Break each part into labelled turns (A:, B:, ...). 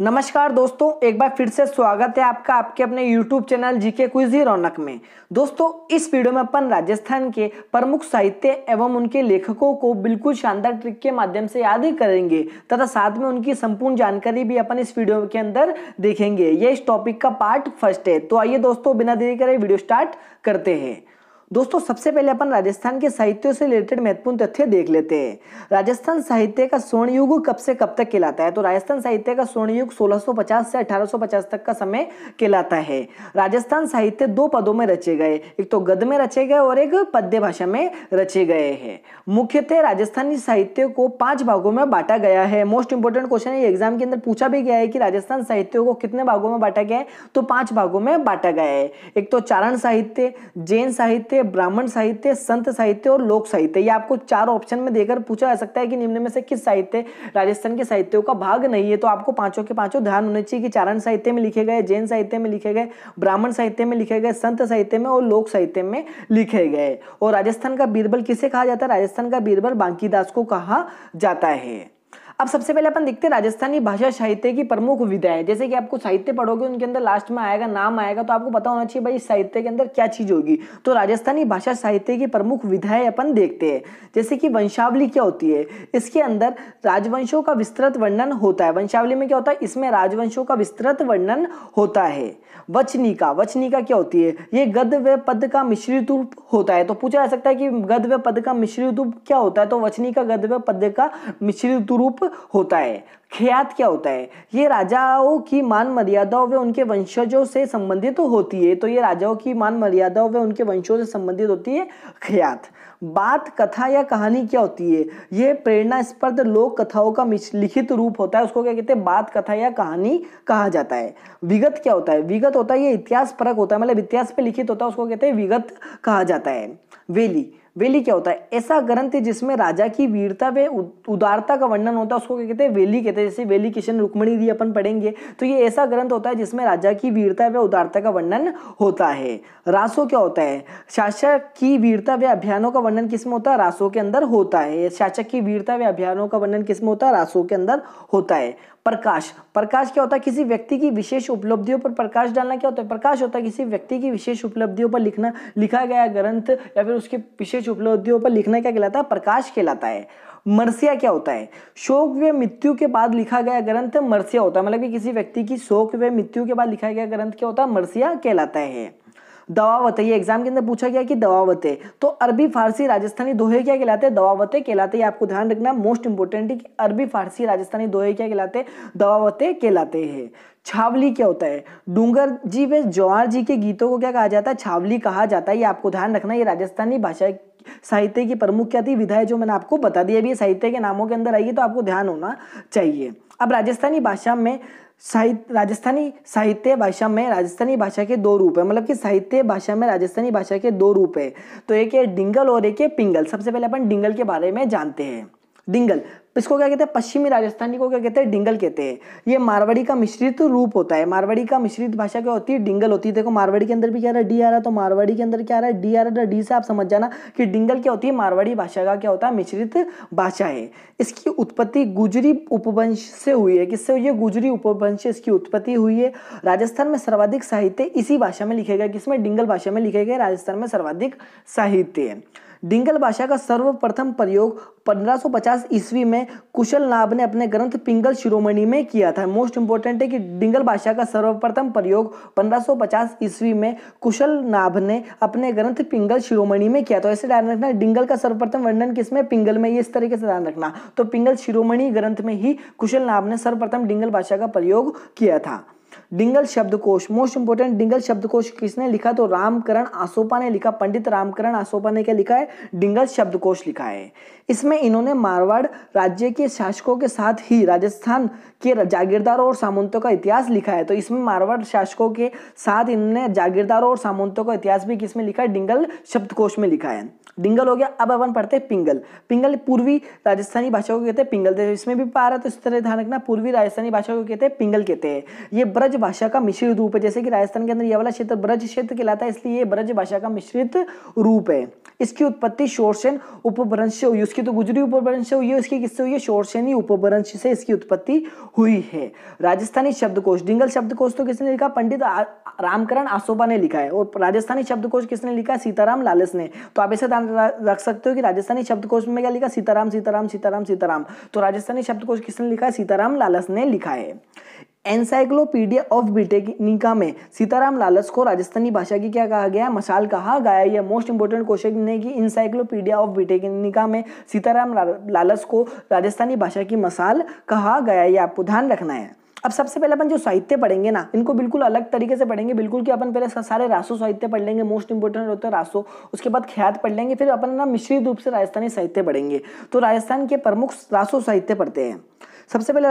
A: नमस्कार दोस्तों एक बार फिर से स्वागत है आपका आपके अपने YouTube channel GK quizzy Raunak में दोस्तों इस वीडियो में अपन राजस्थान के प्रमुख साहित्य एवं उनके लेखकों को बिल्कुल शानदार ट्रिक के माध्यम से याद ही करेंगे तथा साथ में उनकी संपूर्ण जानकारी भी अपन इस वीडियो के अंदर देखेंगे ये इस टॉपिक का पार्ट फर्स्ट है तो आइए दोस्तों बिना देरी करे वीडियो स्टार्ट करते हैं दोस्तों सबसे पहले अपन राजस्थान के साहित्य से रिलेटेड महत्वपूर्ण तथ्य देख लेते हैं राजस्थान साहित्य का स्वर्ण युग कब से कब तक कहलाता है तो राजस्थान साहित्य का स्वर्ण युग 1650 से 1850 तक का समय कहलाता है राजस्थान साहित्य दो पदों में रचे गए एक तो गद में रचे गए और एक पद्य भाषा में रचे गए हैं मुख्यतः राजस्थानी साहित्य को पांच भागों में बांटा गया है मोस्ट इंपोर्टेंट क्वेश्चन है एग्जाम के अंदर पूछा भी गया है कि राजस्थान साहित्य को कितने भागों में बांटा गया है तो पांच भागों में बांटा गया है एक तो चारण साहित्य जैन साहित्य साहित्य ब्राह्मण साहित्य संत साहित्य और लोक साहित्य ये आपको चार ऑप्शन में देकर पूछा जा सकता है कि निम्न में से किस साहित्य राजस्थान के साहित्यों का भाग नहीं है तो आपको पांचों के पांचों ध्यान होने चाहिए कि चारण साहित्य में लिखे गए जैन साहित्य में लिखे गए ब्राह्मण साहित्य में लिखे गए संत साहित्य में और लोक साहित्य में लिखे गए और राजस्थान का बीरबल किसे कहा जाता है राजस्थान का बीरबल बांकी दास को कहा जाता है अब सबसे पहले अपन देखते हैं राजस्थानी भाषा साहित्य की प्रमुख विधाएं जैसे कि आपको साहित्य पढ़ोगे उनके अंदर लास्ट में आएगा नाम आएगा तो आपको पता होना चाहिए भाई साहित्य के अंदर क्या चीज़ होगी तो राजस्थानी भाषा साहित्य की प्रमुख विधाएं अपन देखते हैं जैसे कि वंशावली क्या होती है इसके अंदर राजवंशों का विस्तृत वर्णन होता है वंशावली में क्या होता है इसमें राजवंशों का विस्तृत वर्णन होता है वचनिका वचनिका क्या होती है ये गद व पद का मिश्रित रूप होता है तो पूछा जा सकता है कि गद व पद का मिश्रित रूप क्या होता है तो वचनिका गद व पद का मिश्रित रूप होता है ख्यात क्या होता है ये राजाओं की मान मर्यादाओं व उनके वंशजों से संबंधित तो होती है तो ये राजाओं की मान मर्यादाओं व उनके वंशों से संबंधित होती है ख्यात बात कथा या कहानी क्या होती है ये प्रेरणास्पद लोक कथाओं का लिखित रूप होता है उसको क्या कहते हैं बात कथा या कहानी कहा जाता है विगत क्या होता है विगत होता है ये इतिहास परक होता है मतलब इतिहास पे लिखित होता है उसको कहते हैं विगत कहा जाता है वेली वेली क्या होता है ऐसा ग्रंथ जिसमें राजा की वीरता व उदारता का वर्णन होता है उसको क्या कहते हैं वेली कहते हैं जैसे वेली किशन रुक्मणी दी अपन पढ़ेंगे तो ये ऐसा ग्रंथ होता है जिसमें राजा की वीरता व उदारता का वर्णन होता है रासो क्या होता है शासक की वीरता व अभियानों का वर्णन किसमें होता है रासो के अंदर होता है शासक की वीरता व अभियानों का वर्णन किसमें होता है रासो के अंदर होता है प्रकाश प्रकाश क्या होता है किसी व्यक्ति की विशेष उपलब्धियों पर प्रकाश डालना क्या होता है प्रकाश होता है किसी व्यक्ति की विशेष उपलब्धियों पर लिखना लिखा गया ग्रंथ या फिर उसके विशेष उपलब्धियों पर लिखना क्या कहलाता है प्रकाश कहलाता है मर्सिया क्या होता है शोक व मृत्यु के बाद लिखा गया ग्रंथ मर्सिया होता है मतलब कि किसी व्यक्ति की शोक व मृत्यु के बाद लिखा गया ग्रंथ क्या होता है मर्सिया कहलाता है दवावते ये एग्जाम के अंदर पूछा गया कि दवावते तो अरबी फारसी राजस्थानी दोहे क्या कहलाते हैं दवावते कहलाते आपको ध्यान रखना मोस्ट इंपॉर्टेंट है कि अरबी फारसी राजस्थानी दोहे क्या कहलाते दवावते कहलाते हैं छावली क्या होता है डूंगर जी वे जवाहर जी के गीतों को क्या कहा जाता है छावली कहा जाता है ये आपको ध्यान रखना ये राजस्थानी भाषा साहित्य की प्रमुख क्या थी विधाएं जो मैंने आपको बता दिया अभी साहित्य के नामों के अंदर आइए तो आपको ध्यान होना चाहिए अब राजस्थानी भाषा में साहित्य राजस्थानी साहित्य भाषा में राजस्थानी भाषा के दो रूप है मतलब कि साहित्य भाषा में राजस्थानी भाषा के दो रूप है तो एक है डिंगल और एक है पिंगल सबसे पहले अपन डिंगल के बारे में जानते हैं डिंगल इसको क्या कहते हैं पश्चिमी राजस्थानी को क्या कहते हैं डिंगल कहते हैं ये मारवाड़ी का मिश्रित रूप होता है मारवाड़ी का मिश्रित भाषा क्या होती है डिंगल होती है देखो मारवाड़ी के अंदर भी क्या रहा है डी आ रहा है तो मारवाड़ी के अंदर क्या आ रहा है डी आ रहा है तो डी से आप समझ जाना कि डिंगल क्या होती है मारवाड़ी भाषा का क्या होता है मिश्रित भाषा है इसकी उत्पत्ति गुजरी उपवंश से हुई है किससे हुई है गुजरी उपवंश इसकी उत्पत्ति हुई है राजस्थान में सर्वाधिक साहित्य इसी भाषा में लिखे गए किसमें डिंगल भाषा में लिखे गए राजस्थान में सर्वाधिक साहित्य डिंगल भाषा का सर्वप्रथम प्रयोग 1550 ईस्वी में कुशल नाभ ने अपने ग्रंथ पिंगल शिरोमणि में किया था मोस्ट इंपॉर्टेंट है कि डिंगल भाषा का सर्वप्रथम प्रयोग 1550 ईस्वी में कुशल नाभ ने अपने ग्रंथ पिंगल शिरोमणि में किया तो ऐसे ध्यान रखना डिंगल का सर्वप्रथम वर्णन किसमें पिंगल में ये इस तरीके से ध्यान रखना तो पिंगल शिरोमणि ग्रंथ में ही कुशल नाभ ने सर्वप्रथम डिंगल भाषा का प्रयोग किया था डिंगल शब्दकोश मोस्ट इंपोर्टेंट डिंगल शब्दकोश किसने लिखा तो रामकरण आसोपा ने लिखा पंडित रामकरण आसोपा ने क्या लिखा है डिंगल शब्दकोश लिखा है इसमें इन्होंने मारवाड़ राज्य के शासकों के साथ ही राजस्थान के जागीरदारों और सामंतों का इतिहास लिखा है तो इसमें मारवाड़ शासकों के साथ इन्होंने जागीरदारों और सामंतों का इतिहास भी किसमें लिखा है डिंगल शब्दकोश में लिखा है डिंगल हो गया अब अपन पढ़ते हैं पिंगल पिंगल पूर्वी राजस्थानी भाषा को कहते हैं पिंगल तो इसमें भी पा रहा तो इस तरह ध्यान रखना पूर्वी राजस्थानी भाषा को कहते हैं पिंगल कहते हैं ये ब्रज भाषा का मिश्रित रूप है जैसे कि राजस्थान के अंदर यह वाला क्षेत्र ब्रज क्षेत्र कहलाता है इसलिए यह ब्रज भाषा का मिश्रित रूप है इसकी उत्पत्ति शोरसेन उपभ्रंश से हुई उसकी तो गुजरी उपभ्रंश से हुई है उसकी किससे हुई है शोरसेनी उपभ्रंश से इसकी उत्पत्ति हुई है राजस्थानी शब्दकोश डिंगल शब्दकोश तो किसने लिखा पंडित रामकरण आसोबा ने लिखा है और राजस्थानी शब्दकोश किसने लिखा सीताराम लालस ने तो आप ऐसे रख सकते हो कि राजस्थानी शब्दकोश में क्या लिखा सीताराम सीताराम सीताराम सीताराम तो राजस्थानी शब्दकोश किसने लिखा सीताराम लालस ने लिखा है एनसाइक्लोपीडिया ऑफ ब्रिटेनिका में सीताराम लालस को राजस्थानी भाषा की क्या कहा गया मशाल कहा गया यह मोस्ट इंपॉर्टेंट क्वेश्चन है कि इनसाइक्लोपीडिया ऑफ ब्रिटेनिका में सीताराम लालस को राजस्थानी भाषा की मशाल कहा गया ये आपको ध्यान रखना है अब सबसे पहले अपन जो साहित्य पढ़ेंगे ना इनको बिल्कुल अलग तरीके से पढ़ेंगे बिल्कुल कि अपन पहले सारे रासो साहित्य पढ़ लेंगे मोस्ट इंपॉर्टेंट होता है रासो उसके बाद ख्यात पढ़ लेंगे फिर अपन ना मिश्रित रूप से राजस्थानी साहित्य पढ़ेंगे तो राजस्थान के प्रमुख रासो साहित्य पढ़ते हैं सबसे पहले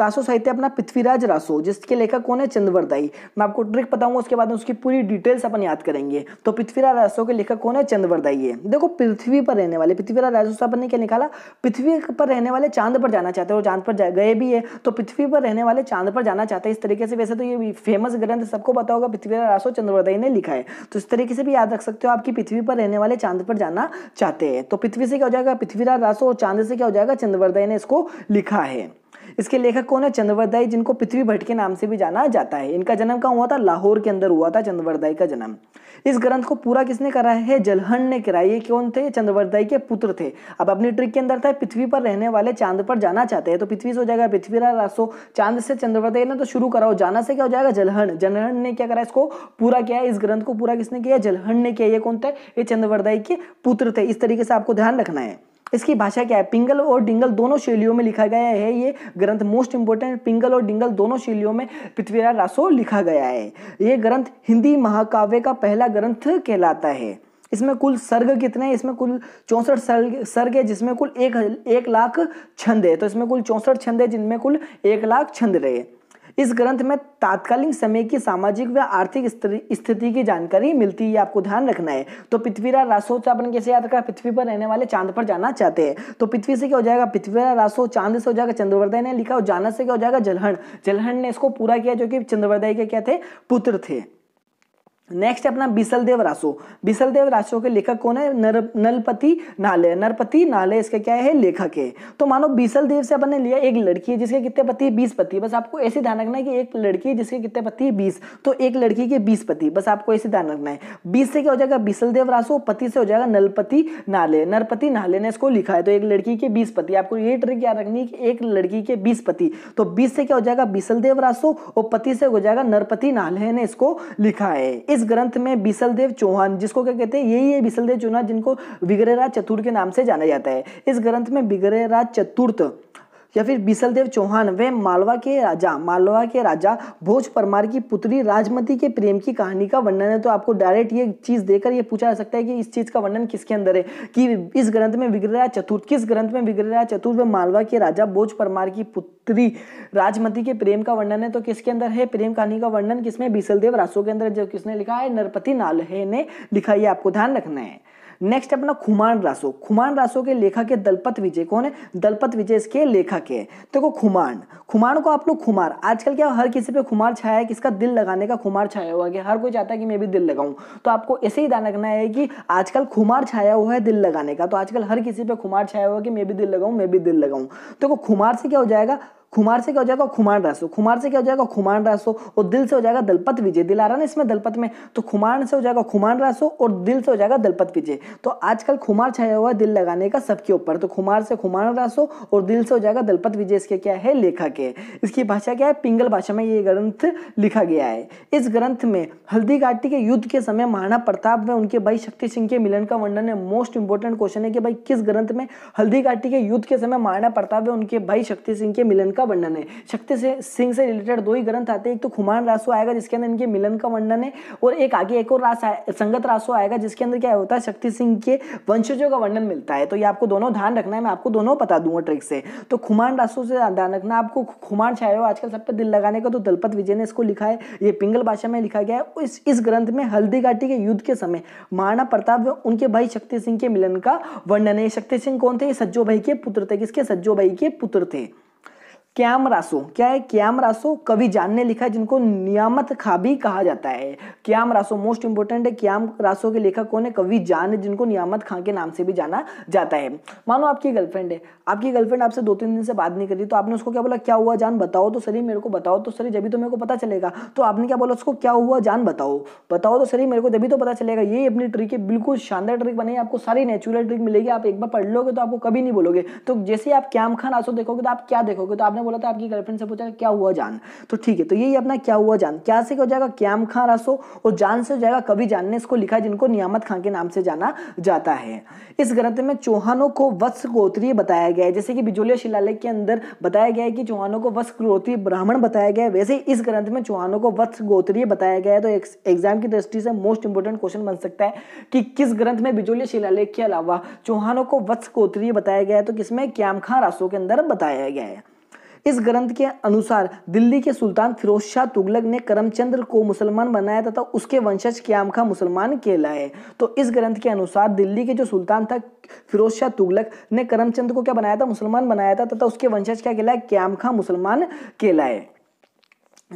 A: रासो साहित्य अपना पृथ्वीराज रासो जिसके लेखक कौन है चंद्रवरदाई मैं आपको ट्रिक बताऊंगा उसके बाद उसकी पूरी डिटेल्स अपन याद करेंगे तो पृथ्वीराज रासो के लेखक कौन है चंद्रवरदाई है देखो पृथ्वी पर रहने वाले पृथ्वीराज रासो साहब ने क्या निकाला पृथ्वी पर रहने वाले चांद पर जाना चाहते हैं और चांद पर गए भी है तो पृथ्वी पर रहने वाले चांद पर जाना चाहते हैं इस तरीके से वैसे तो ये फेमस ग्रंथ सबको पता होगा पृथ्वीराज रासो चंद्रवरदाई ने लिखा है तो इस तरीके से भी याद रख सकते हो आपकी पृथ्वी पर रहने वाले चांद पर जाना चाहते हैं तो पृथ्वी से क्या हो जाएगा पृथ्वीराज रासो और चांद से क्या हो जाएगा चंद्रवरदाई ने इसको लिखा है इसके लेखक कौन है चंद्रवरदाई जिनको पृथ्वी भट्ट के नाम से भी जाना जाता है इनका जन्म कहाँ हुआ था लाहौर के अंदर हुआ था चंद्रवरदाई का जन्म इस ग्रंथ को पूरा किसने करा है जलहन ने करा ये कौन थे चंद्रवरदाई के पुत्र थे अब अपनी ट्रिक के अंदर था पृथ्वी पर रहने वाले चांद पर जाना चाहते हैं तो पृथ्वी से हो जाएगा पृथ्वी रासो चांद से चंद्रवरदाई ने तो शुरू कराओ जाना से क्या हो जाएगा जलहन जलहन ने क्या करा इसको पूरा किया इस ग्रंथ को पूरा किसने किया जलहन ने किया ये कौन थे ये चंद्रवरदाई के पुत्र थे इस तरीके से आपको ध्यान रखना है इसकी भाषा क्या है पिंगल और डिंगल दोनों शैलियों में लिखा गया है ये ग्रंथ मोस्ट इंपोर्टेंट पिंगल और डिंगल दोनों शैलियों में पृथ्वीराज रासो लिखा गया है ये ग्रंथ हिंदी महाकाव्य का पहला ग्रंथ कहलाता है इसमें कुल सर्ग कितने हैं इसमें कुल चौंसठ सर्ग सर्ग है जिसमें कुल एक एक लाख छंद है तो इसमें कुल चौंसठ छंद है जिनमें कुल एक लाख छंद रहे इस ग्रंथ में तात्कालीन समय की सामाजिक व आर्थिक स्थिति की जानकारी मिलती है आपको ध्यान रखना है तो पृथ्वीराज रासो अपन कैसे याद रखा पृथ्वी पर रहने वाले चांद पर जाना चाहते हैं तो पृथ्वी से क्या हो जाएगा पृथ्वीराज रासो चांद से हो जाएगा चंद्रवर्दय ने लिखा और जाना से क्या हो जाएगा जलहण जलहण ने इसको पूरा किया जो कि चंद्रवर्दय के क्या थे पुत्र थे नेक्स्ट है अपना बिसलदेव रासो बिसलदेव रासो के लेखक कौन है नर नलपति नाले नरपति नाले इसका क्या है लेखक है तो मानो बिसलदेव से अपन ने लिया एक लड़की है जिसके कितने पति है बीस पति बस आपको ऐसे ध्यान रखना है कि एक लड़की है जिसके कितने पति है बीस तो एक लड़की के बीस पति बस आपको ऐसे ध्यान रखना है बीस से क्या हो जाएगा बिसलदेव रासो पति से हो जाएगा नलपति नाले नरपति नाले ने इसको लिखा है तो एक लड़की के बीस पति आपको ये ट्रिक याद रखनी है कि एक लड़की के बीस पति तो बीस से क्या हो जाएगा बिसलदेव रासो और पति से हो जाएगा नरपति नाले ने इसको लिखा है इस ग्रंथ में बिसलदेव चौहान जिसको क्या कहते हैं यही है बिसलदेव चौहान जिनको विग्रहराज चतुर्थ के नाम से जाना जाता है इस ग्रंथ में विग्रहराज चतुर्थ या फिर बिसलदेव चौहान वे मालवा के राजा मालवा के राजा भोज परमार की पुत्री राजमती के प्रेम की कहानी का वर्णन है तो आपको डायरेक्ट ये चीज़ देकर ये पूछा जा सकता है कि इस चीज़ का वर्णन किसके अंदर है कि इस ग्रंथ में विग्रह चतुर्थ किस ग्रंथ में विग्रह चतुर्थ व मालवा के राजा भोज परमार की पुत्री राजमती के प्रेम का वर्णन है तो किसके अंदर है प्रेम कहानी का वर्णन किसमें बिसलदेव रासो के अंदर जो किसने लिखा है नरपति नालहे ने लिखा ये आपको ध्यान रखना है नेक्स्ट अपना खुमान रासो खुमान रासो के लेखक है दलपत विजय कौन है दलपत विजय इसके लेखक है देखो खुमान खुमान को आप लोग खुमार आजकल क्या हर किसी पे खुमार छाया है किसका दिल लगाने का खुमार छाया हुआ है हर कोई चाहता है कि मैं भी दिल लगाऊं तो आपको ऐसे ही ध्यान रखना है कि आजकल खुमार छाया हुआ है दिल लगाने का तो आजकल हर किसी पे खुमार छाया हुआ है कि मैं भी दिल लगाऊं मैं भी दिल लगाऊं देखो खुमार से क्या हो जाएगा खुमार से क्या हो जाएगा खुमार रासो खुमार से क्या हो जाएगा खुमार रासो और दिल से हो जाएगा दलपत विजय दिल आ रहा ना इसमें दलपत में तो खुमार से हो जाएगा खुमार रासो और दिल से हो जाएगा दलपत विजय तो आजकल खुमार छाया हुआ दिल लगाने का सबके ऊपर तो खुमार से खुमार रासो और दिल से हो जाएगा दलपत विजय इसके क्या है लेखक है इसकी भाषा क्या है पिंगल भाषा में ये ग्रंथ लिखा गया है इस ग्रंथ में हल्दी घाटी के युद्ध के समय महाराणा प्रताप में उनके भाई शक्ति सिंह के मिलन का वर्णन है मोस्ट इंपोर्टेंट क्वेश्चन है कि भाई किस ग्रंथ में हल्दी घाटी के युद्ध के समय महाराणा प्रताप में उनके भाई शक्ति सिंह के मिलन का वर्णन है शक्ति से सिंह से रिलेटेड दो ही ग्रंथ आते हैं एक तो खुमान रासो आएगा जिसके अंदर इनके मिलन का वर्णन है और एक आगे एक और रास संगत रासो आएगा जिसके अंदर क्या होता है शक्ति सिंह के वंशजों का वर्णन मिलता है तो ये आपको दोनों ध्यान रखना है मैं आपको दोनों बता दूंगा ट्रिक से तो खुमान रासो से ध्यान रखना आपको खुमान शायरों आजकल सब पे दिल लगाने का तो दलपत विजय ने इसको लिखा है ये पिंगल भाषा में लिखा गया है इस इस ग्रंथ में हल्दी घाटी के युद्ध के समय महाराणा प्रताप उनके भाई शक्ति सिंह के मिलन का वर्णन है शक्ति सिंह कौन थे सज्जो भाई के पुत्र थे किसके सज्जो भाई के पुत्र थे क्याम रासो क्या है क्याम रासो कवि जान ने लिखा जिनको नियामत खाबी कहा जाता है क्याम रासो मोस्ट इंपोर्टेंट है क्याम रासो के लेखक कौन है कवि जान जिनको नियामत खां के नाम से भी जाना जाता है मानो आपकी गर्लफ्रेंड है आपकी गर्लफ्रेंड आपसे दो तीन दिन से बात नहीं करी तो आपने उसको क्या बोला क्या हुआ जान बताओ तो सरी मेरे को बताओ तो सरी जभी तो मेरे को पता चलेगा तो आपने क्या बोला उसको क्या हुआ जान बताओ बताओ तो सरी मेरे को जभी तो पता चलेगा ये अपनी ट्रिक है बिल्कुल शानदार ट्रिक बनी आपको सारी नेचुरल ट्रिक मिलेगी आप एक बार पढ़ लोगे तो आपको कभी नहीं बोलोगे तो जैसे आप क्याम खान आसो देखोगे तो आप क्या देखोगे तो आपने बोला था आपकी गर्लफ्रेंड से पूछा क्या हुआ जान तो ठीक है तो यही अपना क्या हुआ जान क्या से हो जाएगा क्याम खां रसो और जान से हो जाएगा कभी जान ने इसको लिखा जिनको नियामत खां के नाम से जाना जाता है इस ग्रंथ में चौहानों को वत्स गोत्रीय बताया गया है जैसे कि बिजोलिया शिलालेख के अंदर बताया गया है कि चौहानों को वत्स गोत्रीय ब्राह्मण बताया गया है वैसे इस ग्रंथ में चौहानों को वत्स गोत्रीय बताया गया है तो एग्जाम की दृष्टि से मोस्ट इंपोर्टेंट क्वेश्चन बन सकता है कि किस ग्रंथ में बिजोलिया शिलालेख के अलावा चौहानों को वत्स गोत्रीय बताया गया है तो किसमें क्याम खां रसो के अंदर बताया गया है इस ग्रंथ के अनुसार दिल्ली के सुल्तान फिरोज शाह तुगलक ने करमचंद्र को मुसलमान बनाया तथा तो उसके वंशज क्याम खा मुसलमान कहलाए तो इस ग्रंथ के अनुसार दिल्ली के जो सुल्तान था फिरोज शाह तुगलक ने करमचंद को क्या बनाया था मुसलमान बनाया था तथा उसके वंशज क्या कहलाए क्याम खा मुसलमान कहलाए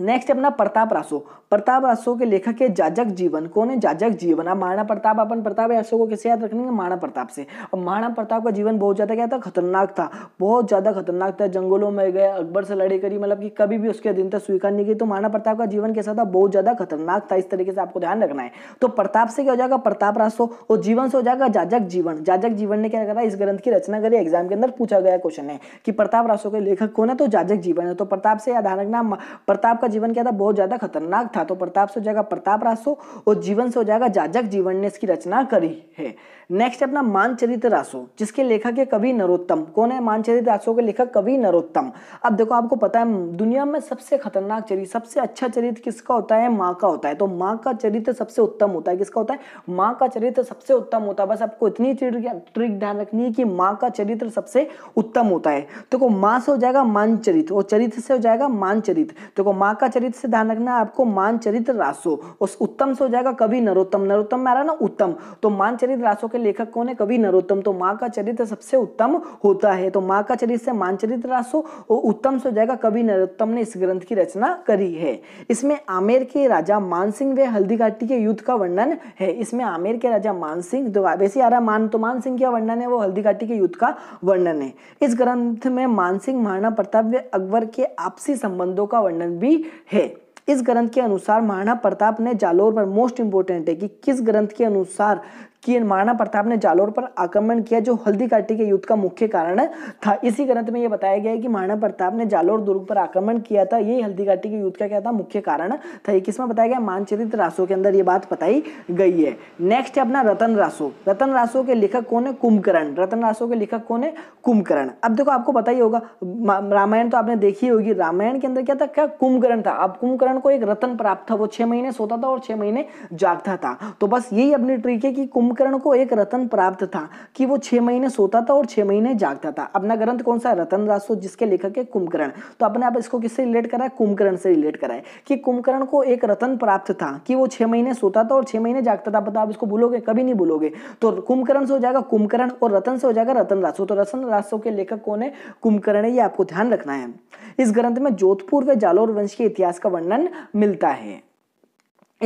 A: नेक्स्ट अपना प्रताप रासो प्रताप रासो के लेखक है जाजक जीवन कौन है जाजक जीवन अब महाराणा प्रताप अपन प्रताप रासो को कैसे याद रखेंगे महाराणा प्रताप से और महाराणा प्रताप का जीवन बहुत ज़्यादा क्या था खतरनाक था बहुत ज़्यादा खतरनाक था जंगलों में गए अकबर से लड़ाई करी मतलब कि कभी भी उसके तक स्वीकार नहीं की तो महाराणा प्रताप का जीवन कैसा था बहुत ज़्यादा खतरनाक था इस तरीके से आपको ध्यान रखना है तो प्रताप से क्या हो जाएगा प्रताप रासो और जीवन से हो जाएगा जाजक जीवन जाजक जीवन ने क्या करा इस ग्रंथ की रचना करी एग्जाम के अंदर पूछा गया क्वेश्चन है कि प्रताप रासो के लेखक कौन है तो जाजक जीवन है तो प्रताप से याद रखना प्रताप का जीवन क्या था बहुत ज़्यादा खतरनाक था तो प्रताप से हो जाएगा प्रताप रासो और जीवन से हो जाएगा जाजक जीवन ने इसकी रचना करी है नेक्स्ट अपना मानचरित रासो जिसके लेखक है कवि नरोत्तम कौन है मानचरित रासो के लेखक कवि नरोत्तम अब देखो आपको पता है दुनिया में सबसे खतरनाक चरित्र सबसे अच्छा चरित्र किसका होता है माँ का होता है तो माँ का चरित्र सबसे उत्तम होता है किसका होता है माँ का चरित्र सबसे उत्तम होता है बस आपको इतनी ट्रिक ध्यान रखनी है कि माँ का चरित्र सबसे उत्तम होता है देखो माँ से हो जाएगा मानचरित और चरित्र से हो जाएगा मानचरित देखो माँ माँ का चरित्र से ध्यान रखना आपको मान चरित्र रासो उस उत्तम से हो जाएगा कभी नरोत्तम नरोत्तम में आ रहा ना उत्तम तो मान चरित्र रासो के लेखक कौन है कभी नरोत्तम तो माँ का चरित्र सबसे उत्तम होता है तो माँ का चरित्र से मान चरित्र रासो और उत्तम से हो जाएगा कभी नरोत्तम ने इस ग्रंथ की रचना करी है इसमें आमेर के राजा मानसिंह व हल्दीघाटी के युद्ध का वर्णन है इसमें आमेर के राजा मानसिंह तो वैसे आ रहा मान तो मानसिंह का वर्णन है वो हल्दीघाटी के युद्ध का वर्णन है इस ग्रंथ में मानसिंह महाराणा प्रताप व अकबर के आपसी संबंधों का वर्णन भी है इस ग्रंथ के अनुसार महाराणा प्रताप ने जालोर पर मोस्ट इंपोर्टेंट है कि किस ग्रंथ के अनुसार कि महाराणा प्रताप ने जालोर पर आक्रमण किया जो हल्दी घाटी के युद्ध का मुख्य कारण था इसी ग्रंथ में यह बताया गया है कि महाराणा प्रताप ने जालोर दुर्ग पर आक्रमण किया था यही हल्दी घाटी के युद्ध का क्या था मुख्य कारण था ये किसमें बताया गया मानचरित रासो के अंदर यह बात बताई गई है नेक्स्ट है अपना रतन रासो रतन रासो के लेखक कौन है कुंभकर्ण रतन रासो के लेखक कौन है कुंभकर्ण अब देखो आपको पता ही होगा रामायण तो आपने देखी होगी रामायण के अंदर क्या था क्या कुंभकर्ण था अब कुंभकर्ण को एक रतन प्राप्त था वो छह महीने सोता था और छह महीने जागता था तो बस यही अपनी ट्रिक है कि कुंभ कुंभकर्ण को एक रतन प्राप्त था कि वो छह महीने सोता था और छह महीने जागता था अपना ग्रंथ कौन सा रतन रासो तो जिसके लेखक है कुंभकर्ण तो अपने आप इसको किससे रिलेट करा है कुंभकर्ण से रिलेट करा है कि कुंभकर्ण को एक रतन प्राप्त था कि वो छह महीने सोता था और छह महीने जागता था बताओ मतलब आप इसको भूलोगे कभी नहीं भूलोगे तो कुंभकर्ण से हो जाएगा कुंभकर्ण और रतन से हो जाएगा रतन रासो तो रतन रासो के लेखक कौन है कुंभकर्ण है ये आपको ध्यान रखना है इस ग्रंथ में जोधपुर व जालोर वंश के इतिहास का वर्णन मिलता है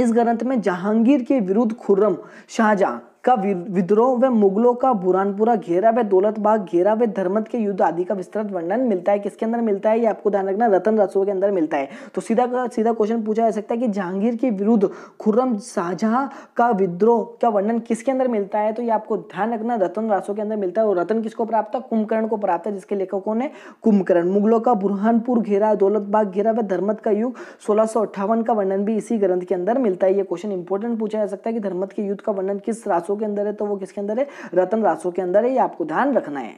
A: इस ग्रंथ में जहांगीर के विरुद्ध खुर्रम शाहजहां का विद्रोह व मुगलों का बुरानपुरा घेरा व दौलत बाग घेरा व धर्मत के युद्ध आदि का विस्तृत वर्णन मिलता है किसके अंदर मिलता है ये आपको ध्यान रखना रतन रसो के अंदर मिलता है तो सीधा का सीधा क्वेश्चन पूछा जा सकता है कि जहांगीर के विरुद्ध खुर्रम शाहजहां का विद्रोह का वर्णन किसके अंदर मिलता है तो ये आपको ध्यान रखना रतन रासो के अंदर मिलता है और रतन किसको प्राप्त है कुंभकर्ण को प्राप्त है जिसके लेखकों ने कुंभकर्ण मुगलों का बुरहानपुर घेरा दौलत बाग घेरा व धर्मत का युग सोलह का वर्णन भी इसी ग्रंथ के अंदर मिलता है ये क्वेश्चन इंपॉर्टेंट पूछा जा सकता है कि धर्मत के युद्ध का वर्णन किस रासो के अंदर है तो वो किसके अंदर है रतन राशों के अंदर है ये आपको ध्यान रखना है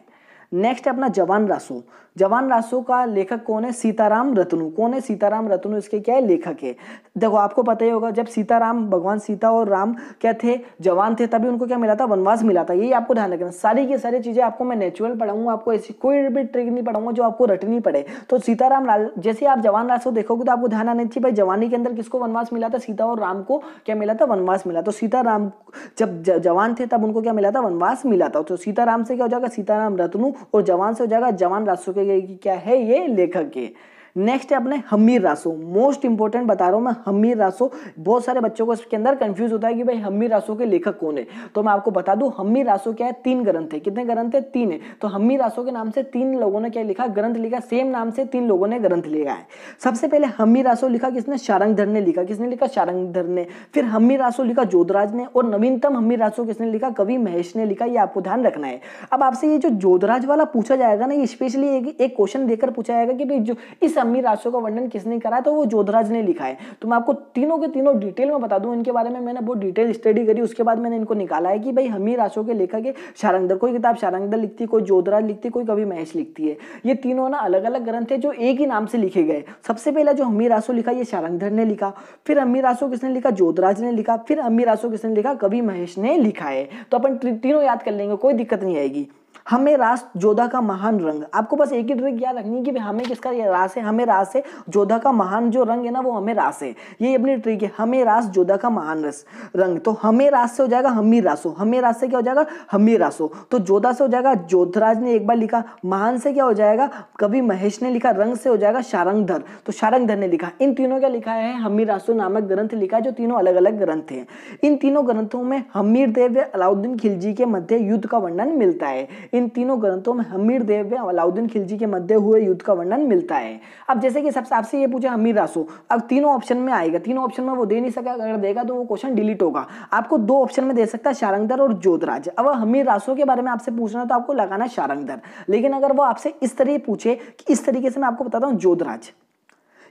A: नेक्स्ट है अपना जवान राशु जवान रासो का लेखक कौन है सीताराम रतनु कौन है सीताराम रतनु इसके क्या है लेखक है देखो आपको पता ही होगा जब सीताराम भगवान सीता और राम क्या थे जवान थे तभी उनको क्या मिला था वनवास मिला था यही आपको ध्यान रखना सारी की सारी चीज़ें आपको मैं नेचुरल पढ़ाऊंगा आपको ऐसी कोई भी ट्रिक नहीं पढ़ाऊंगा जो आपको रटनी पड़े तो सीताराम जैसे आप जवान रासो देखोगे तो आपको ध्यान आना चाहिए भाई जवानी के अंदर किसको वनवास मिला था सीता और राम को क्या मिला था वनवास मिला तो सीताराम जब जवान थे तब उनको क्या मिला था वनवास मिला था तो सीताराम से क्या हो जाएगा सीताराम रतनु और जवान से हो जाएगा जवान रासू के कि क्या है ये लेखक के नेक्स्ट है अपने हमीर रासो मोस्ट इंपॉर्टेंट बता रहा हूँ मैं हमीर रासो बहुत सारे बच्चों को इसके अंदर कंफ्यूज होता है कि भाई हमीर रासो के लेखक कौन है तो मैं आपको बता दूँ हमीर रासो क्या है तीन ग्रंथ है कितने ग्रंथ है तीन है तो हमीर रासो के नाम से तीन लोगों ने क्या लिखा ग्रंथ लिखा सेम नाम से तीन लोगों ने ग्रंथ लिखा है सबसे पहले हमीर रासो लिखा किसने शारंगधर ने लिखा किसने लिखा शारंगधर ने फिर हमीर रासो लिखा जोधराज ने और नवीनतम हमीर रासो किसने लिखा कवि महेश ने लिखा ये आपको ध्यान रखना है अब आपसे ये जो जोधराज वाला पूछा जाएगा ना ये स्पेशली एक क्वेश्चन देकर पूछा जाएगा कि भाई जो इस अमीर राशियों का वर्णन किसने करा तो वो जोधराज ने लिखा है तो मैं आपको तीनों के तीनों डिटेल में बता दूं इनके बारे में मैंने बहुत डिटेल स्टडी करी उसके बाद मैंने इनको निकाला है कि भाई अमीर राशियों के लेखक है शारंगदर कोई किताब शारंगदर लिखती है कोई जोधराज लिखती है कोई कभी महेश लिखती है ये तीनों ना अलग अलग ग्रंथ है जो एक ही नाम से लिखे गए सबसे पहला जो अमीर राशो लिखा ये शारंगधर ने लिखा फिर अमीर राशो किसने लिखा जोधराज ने लिखा फिर अमीर राशो किसने लिखा कवि महेश ने लिखा है तो अपन तीनों याद कर लेंगे कोई दिक्कत नहीं आएगी हमें रास जोधा का महान रंग आपको बस एक ही ट्रिक याद रखनी है कि हमें किसका ये रास है हमें रास है जोधा का महान जो रंग है ना वो हमें रास है ये अपनी ट्रिक है हमें रास जोधा का महान रस रंग तो हमें रास से हो जाएगा हमीर रासो हमें रास से क्या हो जाएगा हमीर रासो तो जोधा से हो जाएगा जोधराज ने एक बार लिखा महान से क्या हो जाएगा कवि महेश ने लिखा रंग से हो जाएगा शारंगधर तो शारंगधर ने लिखा इन तीनों क्या लिखा है हमीर रासो नामक ग्रंथ लिखा है जो तीनों अलग अलग ग्रंथ है इन तीनों ग्रंथों में हमीर देव अलाउद्दीन खिलजी के मध्य युद्ध का वर्णन मिलता है इन तीनों ग्रंथों में हमीर देव व अलाउद्दीन खिलजी के मध्य हुए युद्ध का वर्णन मिलता है अब जैसे कि सबसे आपसे ये पूछा हमीर रासो अब तीनों ऑप्शन में आएगा तीनों ऑप्शन में वो दे नहीं सका अगर देगा तो वो क्वेश्चन डिलीट होगा आपको दो ऑप्शन में दे सकता है शारंगदर और जोधराज अब हमीर रासो के बारे में आपसे पूछना है तो आपको लगाना शारंगदर लेकिन अगर वो आपसे इस तरह पूछे कि इस तरीके से मैं आपको बताता हूँ जोधराज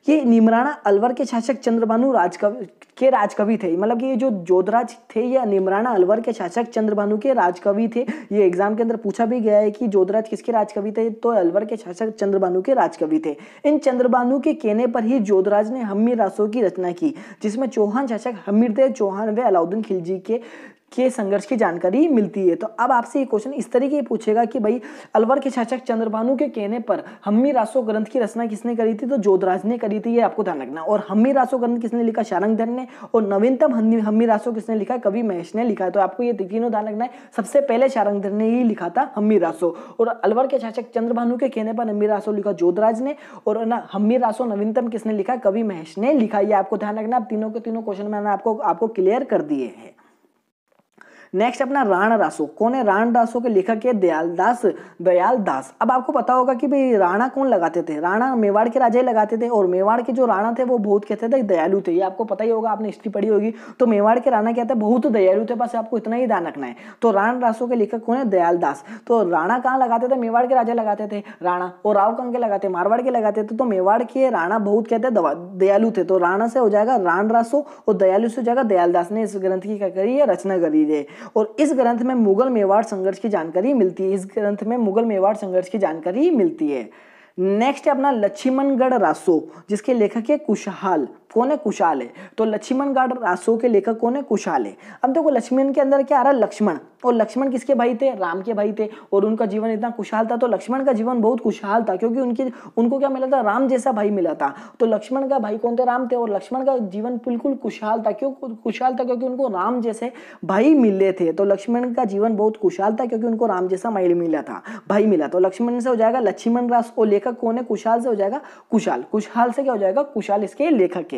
A: ये निमराना अलवर के शासक चंद्रभानु राजकवि के राजकवि थे मतलब कि ये जो जोधराज थे या निमराना अलवर के शासक चंद्रभानु के राजकवि थे ये एग्जाम के अंदर पूछा भी गया है कि जोधराज किसके राजकवि थे तो अलवर के शासक चंद्रभानु के राजकवि थे इन चंद्रभानु के कहने पर ही जोधराज ने हमीर रासो की रचना की जिसमें चौहान शासक हमीरदेव चौहान व अलाउद्दीन खिलजी के के संघर्ष की जानकारी मिलती है तो अब आपसे ये क्वेश्चन इस तरीके पूछेगा कि भाई अलवर के शासक चंद्रभानु के कहने पर हम्मी रासो ग्रंथ की रचना किसने करी थी तो जोधराज ने करी थी ये आपको ध्यान रखना और हम्मी रासो ग्रंथ किसने लिखा धन ने और नवीनतम हम्मी रासो किसने लिखा कवि महेश ने लिखा है तो आपको ये तीनों ध्यान रखना है सबसे पहले शारंगधन ने ही लिखा था हम्मी रासो और अलवर के शासक चंद्रभानु के कहने पर हम्मी रासो लिखा जोधराज ने और ना हम्मी रासो नवीनतम किसने लिखा कवि महेश ने लिखा ये आपको ध्यान रखना तीनों के तीनों क्वेश्चन मैंने आपको आपको क्लियर कर दिए हैं नेक्स्ट अपना राण रासो कौन है राण रासो के लेखक है दास दयाल दास अब आपको पता होगा कि भाई राणा कौन लगाते थे राणा मेवाड़ के राजा ही लगाते थे और मेवाड़ के जो राणा थे वो बहुत कहते थे दयालु थे ये आपको पता ही होगा आपने हिस्ट्री पढ़ी होगी तो मेवाड़ के राणा कहते हैं बहुत दयालु थे बस आपको इतना ही ध्यान रखना है तो राण रासो के लेखक कौन है दयाल दास तो राणा कहाँ लगाते थे मेवाड़ के राजा लगाते थे राणा और राव कहाँ के लगाते मारवाड़ के लगाते थे तो मेवाड़ के राणा बहुत कहते हैं दयालु थे तो राणा से हो जाएगा राण रासो और दयालु से हो जाएगा दास ने इस ग्रंथ की क्या करी है रचना करी है और इस ग्रंथ में मुगल मेवाड़ संघर्ष की जानकारी मिलती है इस ग्रंथ में मुगल मेवाड़ संघर्ष की जानकारी मिलती है नेक्स्ट है अपना लक्ष्मणगढ़ रासो जिसके लेखक है कुशहाल कौन है कुशाल है तो लक्ष्मण गार्ड राशो के लेखक कौन है कुशाल है अब देखो लक्ष्मण के अंदर क्या आ रहा है लक्ष्मण और लक्ष्मण किसके भाई थे राम के भाई थे और उनका जीवन इतना खुशहाल था तो लक्ष्मण का जीवन बहुत खुशहाल था क्योंकि उनकी उनको क्या मिला था राम जैसा भाई मिला था तो लक्ष्मण का भाई कौन थे राम थे और लक्ष्मण का जीवन बिल्कुल खुशहाल था क्यों खुशहाल था क्योंकि उनको राम जैसे भाई मिले थे तो लक्ष्मण का जीवन बहुत कुशाल था क्योंकि उनको राम जैसा माइल मिला था भाई मिला तो लक्ष्मण से हो जाएगा लक्ष्मण रास और लेखक कौन है कुशाल से हो जाएगा कुशाल कुशाल से क्या हो जाएगा कुशाल इसके लेखक है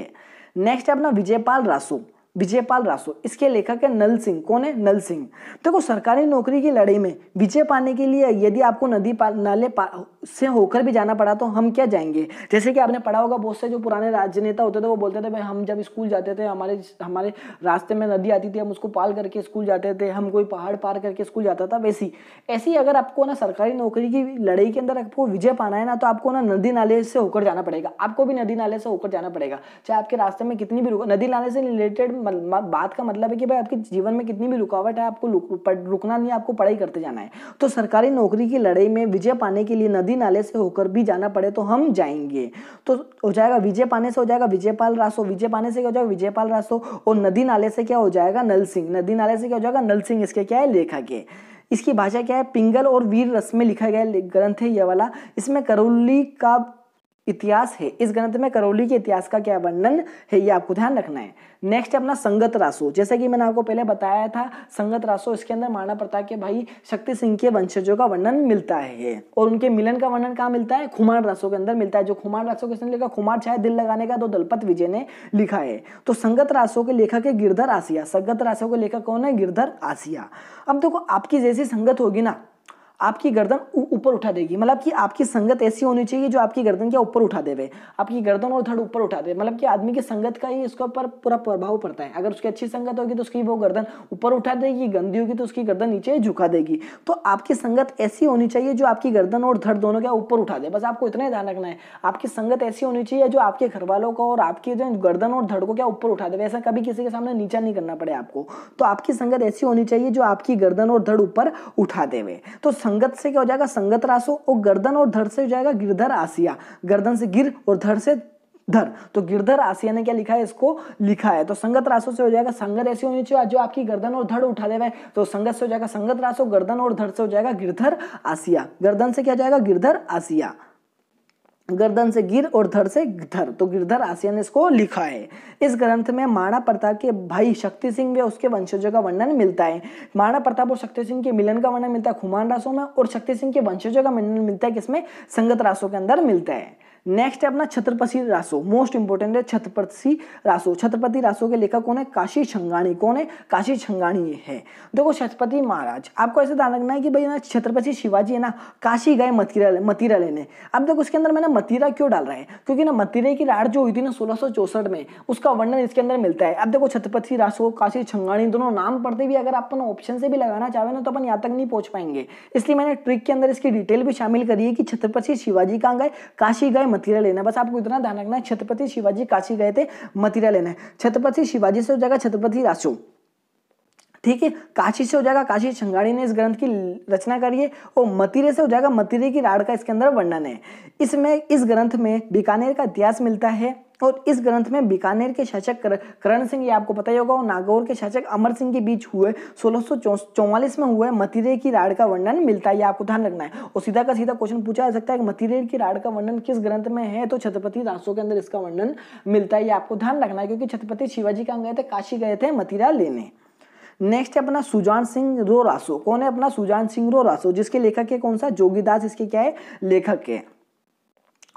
A: নেক্সট আপনার विजयपाल रासू विजयपाल रासो इसके लेखक है नल सिंह कौन है नल सिंह देखो तो सरकारी नौकरी की लड़ाई में विजय पाने के लिए यदि आपको नदी पा, नाले पा, से होकर भी जाना पड़ा तो हम क्या जाएंगे जैसे कि आपने पढ़ा होगा बहुत से जो पुराने राजनेता होते थे वो बोलते थे भाई हम जब स्कूल जाते थे हमारे हमारे रास्ते में नदी आती थी हम उसको पाल करके स्कूल जाते थे हम कोई पहाड़ पार करके स्कूल जाता था वैसी ऐसी अगर आपको ना सरकारी नौकरी की लड़ाई के अंदर आपको विजय पाना है ना तो आपको ना नदी नाले से होकर जाना पड़ेगा आपको भी नदी नाले से होकर जाना पड़ेगा चाहे आपके रास्ते में कितनी भी नदी नाले से रिलेटेड बात का मतलब है कि भाई आपके जीवन में कितनी भी रुकावट है आपको रुकना नहीं आपको पढ़ाई करते जाना है तो सरकारी नौकरी की लड़ाई में विजय पाने के लिए नदी नाले से होकर भी जाना पड़े तो हम जाएंगे तो हो जाएगा विजय पाने से हो जाएगा विजयपाल रासो विजय पाने से क्या हो जाएगा विजयपाल रासो और नदी नाले से क्या हो जाएगा नल सिंह नदी नाले से क्या हो जाएगा नल सिंह इसके क्या है लेखा के इसकी भाषा क्या है पिंगल और वीर रस में लिखा गया ग्रंथ है यह वाला इसमें करौली का इतिहास है इस ग्रंथ में करौली के इतिहास का क्या वर्णन है ये आपको ध्यान रखना है नेक्स्ट है अपना संगत रासो जैसे कि मैंने आपको पहले बताया था संगत रासो इसके अंदर माना प्रताप के भाई शक्ति सिंह के वंशजों का वर्णन मिलता है और उनके मिलन का वर्णन कहाँ मिलता है खुमार रासो के अंदर मिलता है जो खुमार रासो किसने लिखा खुमार छाया दिल लगाने का तो दलपत विजय ने लिखा है तो संगत रासो के लेखक है गिरधर आसिया संगत रासो के लेखक कौन है गिरधर आसिया अब देखो आपकी जैसी संगत होगी ना आपकी गर्दन ऊपर उठा देगी मतलब कि आपकी संगत ऐसी होनी चाहिए जो आपकी गर्दन क्या ऊपर उठा देवे आपकी गर्दन और धड़ ऊपर उठा दे मतलब कि आदमी की संगत का ही इसके ऊपर पूरा प्रभाव पड़ता है अगर उसकी अच्छी संगत होगी तो उसकी वो गर्दन ऊपर उठा देगी गंदी होगी तो उसकी गर्दन नीचे झुका देगी तो आपकी संगत ऐसी होनी चाहिए जो आपकी गर्दन और धड़ दोनों का ऊपर उठा दे बस आपको इतना ही ध्यान रखना है आपकी संगत ऐसी होनी चाहिए जो आपके घर वालों को और आपकी जो गर्दन और धड़ को क्या ऊपर उठा दे ऐसा कभी किसी के सामने नीचा नहीं करना पड़े आपको तो आपकी संगत ऐसी होनी चाहिए जो आपकी गर्दन और धड़ ऊपर उठा देवे तो संगत से क्या हो जाएगा संगत राशो और गर्दन और धड़ से हो जाएगा गिरधर आसिया गर्दन से गिर और धड़ से धर तो गिरधर आसिया ने क्या लिखा है इसको लिखा है तो संगत राशो से हो जाएगा संगत ऐसी होनी चाहिए जो आपकी गर्दन और धड़ उठा देवे तो संगत से हो जाएगा संगत राशो गर्दन और धड़ से हो जाएगा गिरधर आसिया गर्दन से क्या जाएगा गिरधर आसिया गर्दन से गिर और धर से धर तो गिरधर आसिया ने इसको लिखा है इस ग्रंथ में माणा प्रताप के भाई शक्ति सिंह भी उसके वंशजों का वर्णन मिलता है माणा प्रताप और शक्ति सिंह के मिलन का वर्णन मिलता है खुमान रासों में और शक्ति सिंह के वंशजों का मिलन मिलता है किसमें संगत रासों के अंदर मिलता है नेक्स्ट है अपना छत्रपति रासो मोस्ट इंपोर्टेंट है छत्रपति रासो छत्रपति रासो के लेखक कौन है काशी छंगाणी कौन है काशी छंगाणी है देखो छत्रपति महाराज आपको ऐसे ध्यान रखना है कि भाई ना छत्रपति शिवाजी है ना काशी गए मतीरा ले, मतीरा लेने अब देखो उसके अंदर मैंने मतीरा क्यों डाल रहा है क्योंकि ना मतीरे की राड जो हुई थी ना सोलह में उसका वर्णन इसके अंदर मिलता है अब देखो छत्रपति रासो काशी छंगाणी दोनों नाम पढ़ते भी अगर अपन ऑप्शन से भी लगाना चाहे ना तो अपन यहाँ तक नहीं पहुँच पाएंगे इसलिए मैंने ट्रिक के अंदर इसकी डिटेल भी शामिल करी है कि छत्रपति शिवाजी कहाँ गए काशी गए मथिरा लेना बस आपको इतना ध्यान रखना है छत्रपति शिवाजी काशी गए थे मथिरा लेना है छत्रपति शिवाजी से हो जाएगा छत्रपति राशु ठीक है काशी से हो जाएगा काशी छंगाड़ी ने इस ग्रंथ की रचना करी है और मतीरे से हो जाएगा मतीरे की राड का इसके अंदर वर्णन है इसमें इस ग्रंथ में बीकानेर का इतिहास मिलता है और इस ग्रंथ में बीकानेर के शासक करण सिंह ये आपको पता ही होगा और नागौर के शासक अमर सिंह के बीच हुए सोलह में हुए मतिरे की राड का वर्णन मिलता है ये आपको ध्यान रखना है और सीधा का सीधा क्वेश्चन पूछा जा सकता है कि मतिरे की राड का वर्णन किस ग्रंथ में है तो छत्रपति रासो के अंदर इसका वर्णन मिलता है ये आपको ध्यान रखना है क्योंकि छत्रपति शिवाजी कहाँ गए थे काशी गए थे मतिरा लेने नेक्स्ट है अपना सुजान सिंह रो रासो कौन है अपना सुजान सिंह रो रासो जिसके लेखक है कौन सा जोगीदास इसके क्या है लेखक है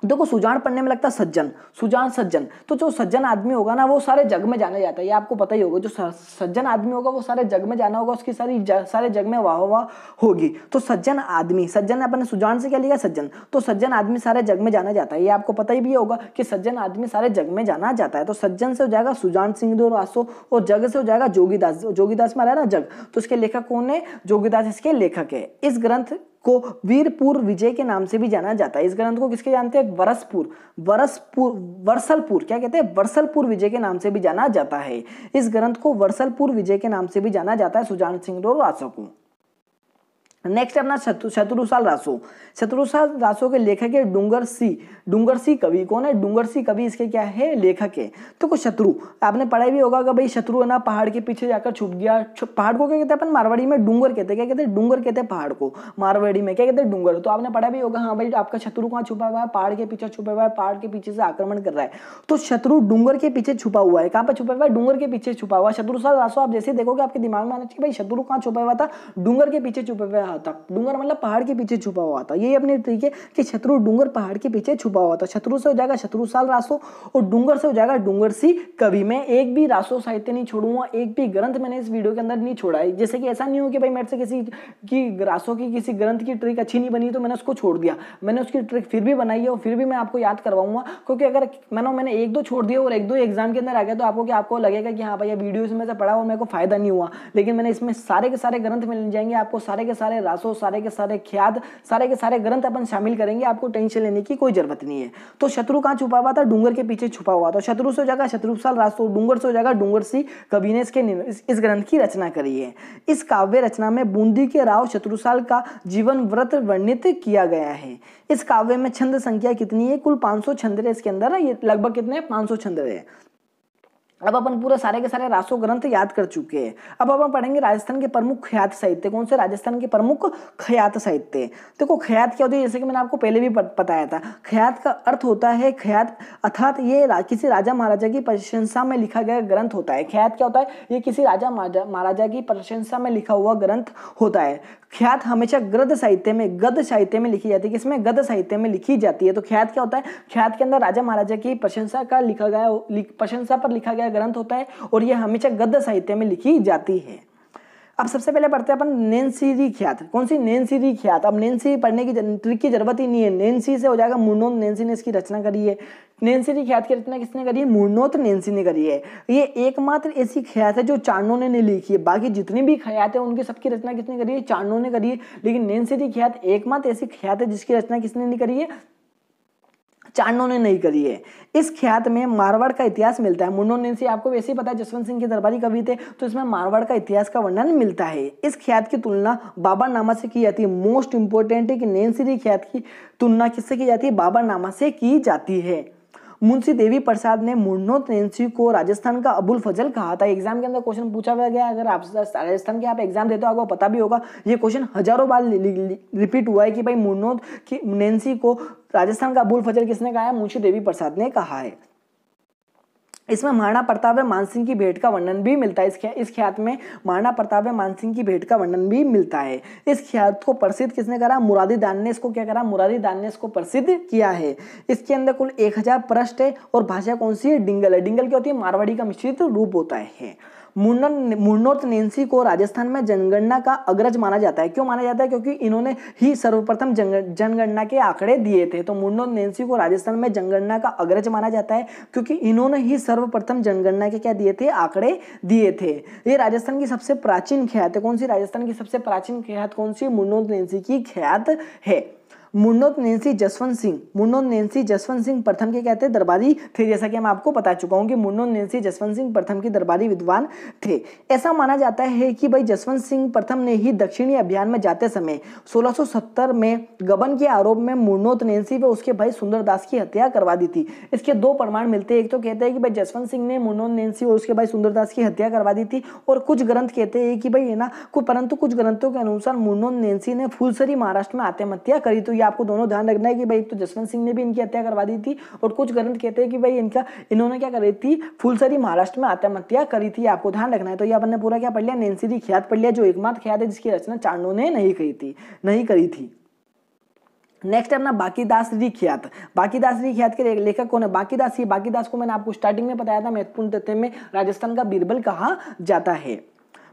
A: देखो सुजान पढ़ने में लगता है सज्जन सुजान सज्जन तो जो सज्जन आदमी होगा ना वो सारे जग में जाने जाता है ये आपको पता ही होगा जो सज्जन आदमी होगा वो सारे जग में जाना होगा उसकी सारी जग, सारे जग में वाह वाह होगी तो सज्जन आदमी सज्जन ने अपने सुजान से क्या लिया सज्जन तो सज्जन आदमी सारे जग में जाना जाता है ये आपको पता ही भी होगा कि सज्जन आदमी सारे जग में जाना जाता है तो सज्जन से हो जाएगा सुजान सिंह दो रासो और जग से हो जाएगा जोगीदास जोगीदास में आ रहा है ना जग तो इसके लेखक कौन है जोगीदास इसके लेखक है इस ग्रंथ को वीरपुर विजय के नाम से भी जाना जाता है इस ग्रंथ को किसके जानते हैं वरसपुर वरसपुर वर्सलपुर क्या कहते हैं वर्सलपुर विजय के नाम से भी जाना जाता है इस ग्रंथ को वर्सलपुर विजय के नाम से भी जाना जाता है सुजान सिंह और वासो तो नेक्स्ट अपना शत्रुशाल रासो शत्रुशाल रासो के लेखक है डूंगर सी डूंगर सी कवि कौन है डूंगर सी कवि इसके क्या है लेखक है तो कुछ शत्रु आपने पढ़ाई भी होगा कि भाई शत्रु है ना पहाड़ के पीछे जाकर छुप गया पहाड़ को क्या कहते हैं अपन मारवाड़ी में डूंगर कहते हैं क्या कहते हैं डूंगर कहते हैं पहाड़ को मारवाड़ी में क्या कहते हैं डूंगर तो आपने पढ़ा भी होगा हाँ भाई आपका शत्रु कहाँ छुपा हुआ है पहाड़ के पीछे छुपा हुआ है पहाड़ के पीछे से आक्रमण कर रहा है तो शत्रु डूंगर के पीछे छुपा हुआ है कहाँ पर छुपा हुआ है डूंगर के पीछे छुपा हुआ शत्रुशाल रासो आप जैसे देखोगे आपके दिमाग में आना चाहिए भाई शत्रु कहाँ छुपा हुआ था डूंगर के पीछे छुपा हुआ छिपा था डूंगर मतलब पहाड़ के पीछे छुपा हुआ था यही अपने तरीके कि शत्रु डूंगर पहाड़ के पीछे छुपा हुआ था शत्रु से हो जाएगा शत्रु साल रासो और डूंगर से हो जाएगा डूंगर सी कवि मैं एक भी रासो साहित्य नहीं छोड़ूंगा एक भी ग्रंथ मैंने इस वीडियो के अंदर नहीं छोड़ा है जैसे कि ऐसा नहीं हो कि भाई मेरे से किसी की रासो की किसी ग्रंथ की ट्रिक अच्छी नहीं बनी तो मैंने उसको छोड़ दिया मैंने उसकी ट्रिक फिर भी बनाई है और फिर भी मैं आपको याद करवाऊंगा क्योंकि अगर मैंने मैंने एक दो छोड़ दिया और एक दो एग्जाम के अंदर आ गया तो आपको क्या आपको लगेगा कि हाँ भाई वीडियो इसमें से पढ़ा और मेरे को फायदा नहीं हुआ लेकिन मैंने इसमें सारे के सारे ग्रंथ मिल जाएंगे आपको सारे के सारे रासो सारे के सारे ख्याद सारे के सारे ग्रंथ अपन शामिल करेंगे आपको टेंशन लेने की कोई जरूरत नहीं है तो शत्रु कहाँ छुपा हुआ था डूंगर के पीछे छुपा हुआ था शत्रु से हो जाएगा शत्रुशाल रासो डूंगर से हो जाएगा डूंगर सी कवि ने इसके इस, ग्रंथ की रचना करी है इस काव्य रचना में बूंदी के राव शत्रुशाल का जीवन व्रत वर्णित किया गया है इस काव्य में छंद संख्या कितनी है कुल सौ छंद इसके अंदर ये लगभग कितने सौ छंद है अब अपन पूरे सारे के सारे रासो ग्रंथ याद कर चुके हैं अब अपन पढ़ेंगे राजस्थान के प्रमुख ख्यात साहित्य कौन से राजस्थान के प्रमुख ख्यात साहित्य देखो ख्यात क्या होती है जैसे कि मैंने आपको पहले भी बताया था ख्यात का अर्थ होता है ख्यात अर्थात ये किसी राजा महाराजा की प्रशंसा में लिखा गया ग्रंथ होता है ख्यात क्या होता है ये किसी राजा महाराजा की प्रशंसा में लिखा हुआ ग्रंथ होता है ख्यात हमेशा गद साहित्य में गद्य साहित्य में लिखी जाती है किसमें गद्य साहित्य में लिखी जाती है तो ख्यात क्या होता है ख्यात के अंदर राजा महाराजा की प्रशंसा का लिखा गया प्रशंसा पर लिखा गया ग्रंथ होता है और यह हमेशा गद्य साहित्य में लिखी जाती है अब सबसे पहले पढ़ते हैं अपन नेंसी ख्यात कौन सी नेंसी ख्यात अब नेंसी पढ़ने की ट्रिक की जरूरत ही नहीं है नेंसी से हो जाएगा मुर्नोत नेंसी ने इसकी रचना करी है नेंसी ख्यात की रचना किसने करी है मुर्नोत नेंसी ने करी है ये एकमात्र ऐसी ख्यात है जो चाणों ने नहीं लिखी है बाकी जितनी भी ख्यात है उनकी सबकी रचना किसने करी है चाणों ने करी है लेकिन नेंसी ख्यात एकमात्र ऐसी ख्यात है जिसकी रचना किसने नहीं करी है चांडों ने नहीं करी है इस ख्यात में मारवाड़ का इतिहास मिलता है मुन्नो ने से आपको वैसे ही पता है जसवंत सिंह के दरबारी कवि थे तो इसमें मारवाड़ का इतिहास का वर्णन मिलता है इस ख्यात की तुलना बाबा नामा से की जाती है मोस्ट इंपॉर्टेंट है कि नैनसिरी ख्यात की तुलना किससे की जाती है बाबा नामा से की जाती है मुंशी देवी प्रसाद ने मुन्नो तेंसी को राजस्थान का अबुल फजल कहा था एग्जाम के अंदर क्वेश्चन पूछा गया अगर आप राजस्थान के आप एग्जाम देते हो आपको पता भी होगा ये क्वेश्चन हजारों बार रिपीट हुआ है कि भाई मुन्नो की नेंसी को राजस्थान का अबुल फजल किसने कहा है मुंशी देवी प्रसाद ने कहा है इसमें महाराणा प्रताप व मानसिंह की भेंट का वर्णन भी मिलता है इस ख्या, इस ख्यात में महाराणा प्रताप व मानसिंह की भेंट का वर्णन भी मिलता है इस ख्यात को प्रसिद्ध किसने करा मुरादी दान ने इसको क्या करा मुरादी दान ने इसको प्रसिद्ध किया है इसके अंदर कुल एक हज़ार पृष्ठ है और भाषा कौन सी है डिंगल है डिंगल क्या होती है मारवाड़ी का मिश्रित रूप होता है मुन्नन मुन्नोत नेंसी को राजस्थान में जनगणना का अग्रज माना जाता है क्यों माना जाता है क्योंकि इन्होंने ही सर्वप्रथम जन, जनगणना के आंकड़े दिए थे तो मुन्नोत नेंसी को राजस्थान में जनगणना का अग्रज माना जाता है क्योंकि इन्होंने ही सर्वप्रथम जनगणना के क्या दिए थे आंकड़े दिए थे ये राजस्थान की सबसे प्राचीन ख्यात है कौन सी राजस्थान की सबसे प्राचीन ख्यात कौन सी मुन्नोत नेंसी की ख्यात है मुन्नोत नेंसी जसवंत सिंह मुन्नोत नेंसी जसवंत सिंह प्रथम के कहते हैं दरबारी थे जैसा कि मैं आपको बता चुका हूँ कि मुन्नोत नेंसी जसवंत सिंह प्रथम के दरबारी विद्वान थे ऐसा माना जाता है कि भाई जसवंत सिंह प्रथम ने ही दक्षिणी अभियान में जाते समय 1670 में गबन के आरोप में मुन्नोत नेंसी व उसके भाई सुंदरदास की हत्या करवा दी थी इसके दो प्रमाण मिलते हैं एक तो कहते हैं कि भाई जसवंत सिंह ने मुन्नोत नेंसी और उसके भाई सुंदरदास की हत्या करवा दी थी और कुछ ग्रंथ कहते हैं कि भाई ये ना परंतु कुछ ग्रंथों के अनुसार मुन्नोत नेंसी ने फुलसरी महाराष्ट्र में आत्महत्या करी तो ये आपको दोनों ध्यान रखना है कि भाई तो जसवंत सिंह ने भी इनकी हत्या करवा दी थी और कुछ ग्रंथ कहते हैं कि भाई इनका इन्होंने क्या करी थी फुलसरी महाराष्ट्र में आत्महत्या करी थी आपको ध्यान रखना है तो ये अपन ने पूरा क्या पढ़ लिया नेंसीरी ख्यात पढ़ लिया जो एकमात्र ख्यात है जिसकी रचना चांडो ने नहीं करी थी नहीं करी थी नेक्स्ट है अपना बाकीदास रिख्यात बाकीदास रिख्यात के लेखक कौन है बाकी दास ही बाकी दास को मैंने आपको स्टार्टिंग में बताया था महत्वपूर्ण तथ्य में राजस्थान का बीरबल कहा जाता है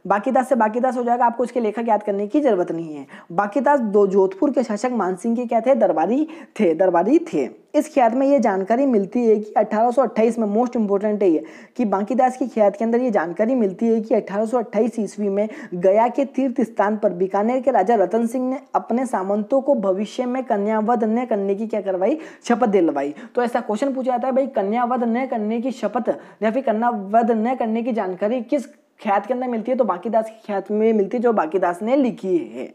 A: बाकी दास से बाकी दास हो जाएगा आपको इसके लेखक याद करने की जरूरत नहीं है बाकी दास दो जोधपुर के शासक मानसिंह के क्या थे दरबारी थे दरबारी थे इस ख्यात में ये जानकारी मिलती है कि 1828 में मोस्ट इंपॉर्टेंट है ये कि बांकीदास की ख्यात के अंदर ये जानकारी मिलती है कि 1828 ईस्वी में गया के तीर्थ स्थान पर बीकानेर के राजा रतन सिंह ने अपने सामंतों को भविष्य में कन्यावध न करने की क्या करवाई शपथ दिलवाई तो ऐसा क्वेश्चन पूछा जाता है भाई कन्यावध न करने की शपथ या फिर कन्यावध न करने की जानकारी किस ख्यात के अंदर मिलती है तो बाकीदास की ख्यात में मिलती है जो बाकीदास ने लिखी है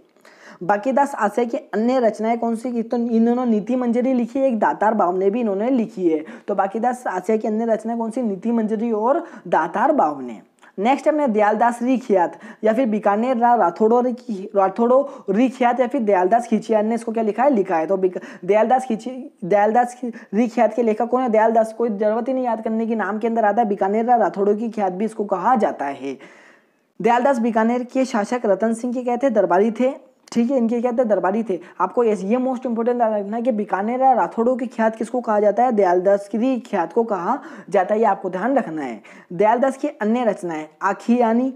A: बाकीदास आशय की अन्य रचनाएं कौन सी तो इन्होंने नीति मंजरी लिखी है एक दातार बाव ने भी इन्होंने लिखी है तो बाकीदास आशय की अन्य रचनाएं कौन सी नीति मंजरी और दातार बाव ने नेक्स्ट हमने दयालदास रिखियात या फिर बीकानेर राठौड़ो राठौड़ो रिखियात या फिर दयालदास खिचियान ने इसको क्या लिखा है लिखा है तो दयालदास खिची दयालदास रिखियात के लेखक कौन है दयालदास कोई जरूरत ही नहीं याद करने के नाम के अंदर आता है बीकानेर राठौड़ो की ख्यात भी इसको कहा जाता है दयालदास बीकानेर के शासक रतन सिंह के कहते दरबारी थे ठीक है इनके क्या थे दरबारी थे आपको ये मोस्ट इंपॉर्टेंट याद रखना है कि बीकानेर राठौड़ों की ख्यात किसको कहा जाता है दयालदास की ख्यात को कहा जाता है ये आपको ध्यान रखना है दयालदास की अन्य रचनाएं आखियानी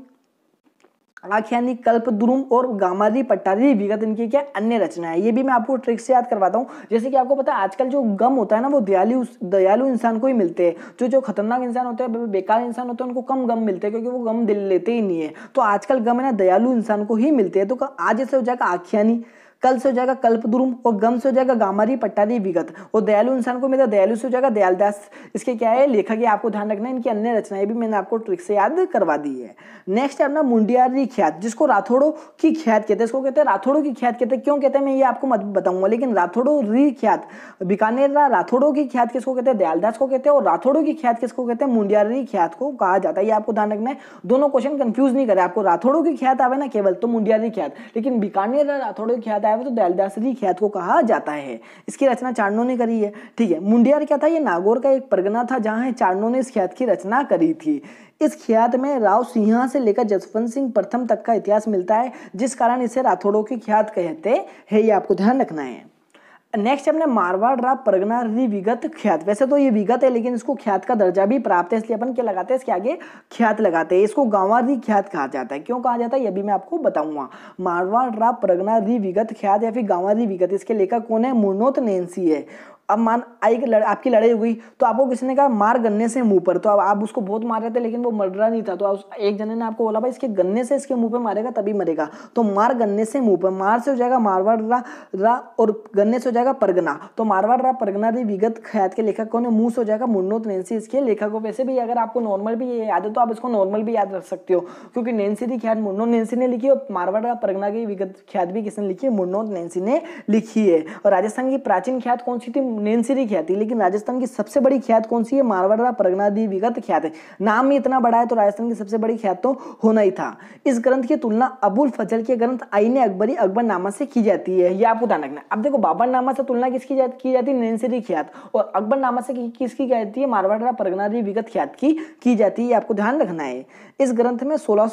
A: आख्यानी कल्प द्रुम और गामादी पट्टारी विगत इनकी क्या अन्य रचना है ये भी मैं आपको ट्रिक से याद करवाता हूँ जैसे कि आपको पता है आजकल जो गम होता है ना वो दयालु दयालु इंसान को ही मिलते हैं जो जो खतरनाक इंसान होते हैं बेकार इंसान होते हैं उनको कम गम मिलते हैं क्योंकि वो गम दिल लेते ही नहीं है तो आजकल गम है ना दयालु इंसान को ही मिलते हैं तो आज ऐसे हो जाएगा आख्यानी कल से हो जाएगा कल्पद्रुम और गम से हो जाएगा गामारी पट्टारी विगत और दयालु इंसान को मिलता दयालु से हो जाएगा दयालदास इसके क्या है लेखक आपको ध्यान रखना है इनकी अन्य रचनाएं भी मैंने आपको ट्रिक से याद करवा दी है नेक्स्ट है अपना मुंडियारी ख्यात जिसको राठौड़ो की ख्यात कहते हैं इसको कहते हैं राठौड़ो की ख्यात कहते हैं क्यों कहते हैं मैं ये आपको मत बताऊंगा लेकिन राठौड़ों री ख्यात बीकानेर राठौड़ों की ख्यात किसको कहते हैं दयालदास को कहते हैं और राठौड़ो की ख्यात किसको कहते हैं मुंडियारी ख्यात को कहा जाता है ये आपको ध्यान रखना है दोनों क्वेश्चन कंफ्यूज नहीं करे आपको राठौड़ों की ख्यात आवे ना केवल तो मुंडियारी ख्यात लेकिन बीकानेर राठौड़ों की ख्यात बताया हुआ तो दैलदासरी ख्यात को कहा जाता है इसकी रचना चारणों ने करी है ठीक है मुंडियार क्या था ये नागौर का एक परगना था जहाँ चारणों ने इस ख्यात की रचना करी थी इस ख्यात में राव सिंहा से लेकर जसवंत सिंह प्रथम तक का इतिहास मिलता है जिस कारण इसे राठौड़ों की ख्यात कहते हैं ये आपको ध्यान रखना है नेक्स्ट अपने मारवाड़ रा परगना री विगत ख्यात वैसे तो ये विगत है लेकिन इसको ख्यात का दर्जा भी प्राप्त है इसलिए अपन क्या लगाते हैं इसके आगे ख्यात लगाते हैं इसको गांवा री ख्यात कहा जाता है क्यों कहा जाता है ये भी मैं आपको बताऊंगा मारवाड़ रा परगना री विगत ख्यात या फिर गांवा री विगत इसके लेखक कौन है मुर्नोत नेंसी है अब मान आई की लड़, आपकी लड़ाई हो गई तो आपको किसी ने कहा मार गन्ने से मुंह पर तो अब आप उसको बहुत मार रहे थे लेकिन वो मर रहा नहीं था तो आप एक जने ने आपको बोला भाई इसके गन्ने से इसके मुंह पर मारेगा तभी मरेगा तो मार गन्ने से मुंह पर मार से हो जाएगा मारवाड़ रा, रा और गन्ने से हो जाएगा परगना तो मारवाड़ रा परगना री विगत ख्यात के लेखक कौन है मुंह से हो जाएगा मुन्नोत नेंसी इसके लेखकों वैसे भी अगर आपको नॉर्मल भी याद है तो आप इसको नॉर्मल भी याद रख सकते हो क्योंकि नेंसी री ख्यात मुन्नो नेंसी ने लिखी और मारवाड़ रा परगना की विगत ख्यात भी किसने लिखी है मुन्नोत नेंसी ने लिखी है और राजस्थान की प्राचीन ख्यात कौन सी थी नैन्सिरी ख्याति लेकिन राजस्थान की सबसे बड़ी ख्यात कौन सी है मारवाड़ा प्रगनादी विगत ख्यात है नाम ही इतना बड़ा है तो राजस्थान की सबसे बड़ी ख्यात तो होना ही था इस ग्रंथ की तुलना अबुल फजल के ग्रंथ आईन अकबरी अकबर नामा से की जाती है यह आपको ध्यान रखना अब देखो बाबर नामा से तुलना किसकी की जाती है नैन्सिरी ख्यात और अकबर नामा से किसकी की है मारवाड़ा प्रगनादी विगत ख्यात की की जाती है आपको ध्यान रखना है इस ग्रंथ में सोलह